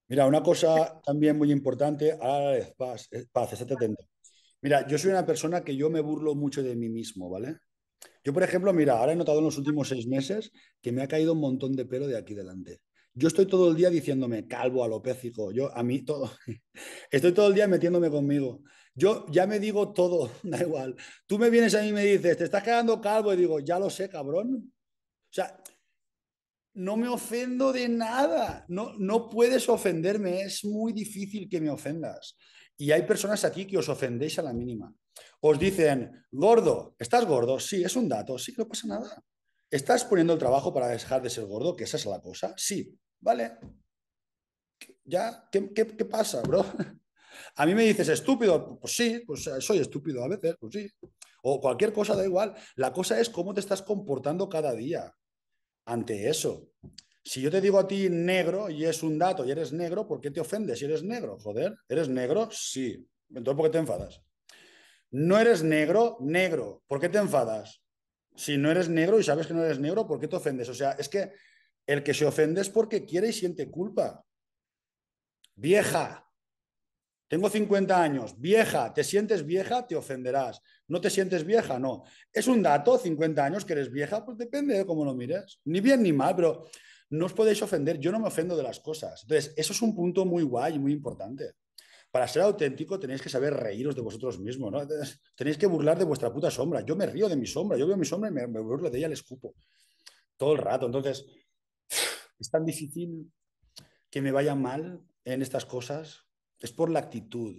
Mira, una cosa también muy importante, paz, paz, estate atento. Mira, yo soy una persona que yo me burlo mucho de mí mismo, ¿vale? Yo, por ejemplo, mira, ahora he notado en los últimos seis meses que me ha caído un montón de pelo de aquí delante. Yo estoy todo el día diciéndome calvo, alopécico, yo a mí todo. Estoy todo el día metiéndome conmigo. Yo ya me digo todo, da igual. Tú me vienes a mí y me dices, te estás quedando calvo, y digo, ya lo sé, cabrón. O sea, no me ofendo de nada. No, no puedes ofenderme, es muy difícil que me ofendas. Y hay personas aquí que os ofendéis a la mínima. Os dicen, gordo, ¿estás gordo? Sí, es un dato, sí, no pasa nada. ¿Estás poniendo el trabajo para dejar de ser gordo? Que esa es la cosa. Sí, vale, ya, ¿qué, pasa, bro? A mí me dices estúpido, pues sí, pues eh, soy estúpido a veces, pues sí. O cualquier cosa, da igual. La cosa es cómo te estás comportando cada día ante eso. Si yo te digo a ti negro y es un dato y eres negro, ¿por qué te ofendes si eres negro? Joder, ¿eres negro? Sí. Entonces, ¿por qué te enfadas? No eres negro, negro. ¿Por qué te enfadas? Si no eres negro y sabes que no eres negro, ¿por qué te ofendes? O sea, es que el que se ofende es porque quiere y siente culpa. Vieja, tengo 50 años, vieja, te sientes vieja, te ofenderás. No te sientes vieja, no. Es un dato, 50 años, que eres vieja, pues depende de cómo lo mires. Ni bien ni mal, pero no os podéis ofender, yo no me ofendo de las cosas. Entonces, eso es un punto muy guay, y muy importante. Para ser auténtico tenéis que saber reíros de vosotros mismos, ¿no? Tenéis que burlar de vuestra puta sombra. Yo me río de mi sombra, yo veo mi sombra y me, burlo de ella, le escupo. Todo el rato. Entonces, es tan difícil que me vaya mal en estas cosas, es por la actitud.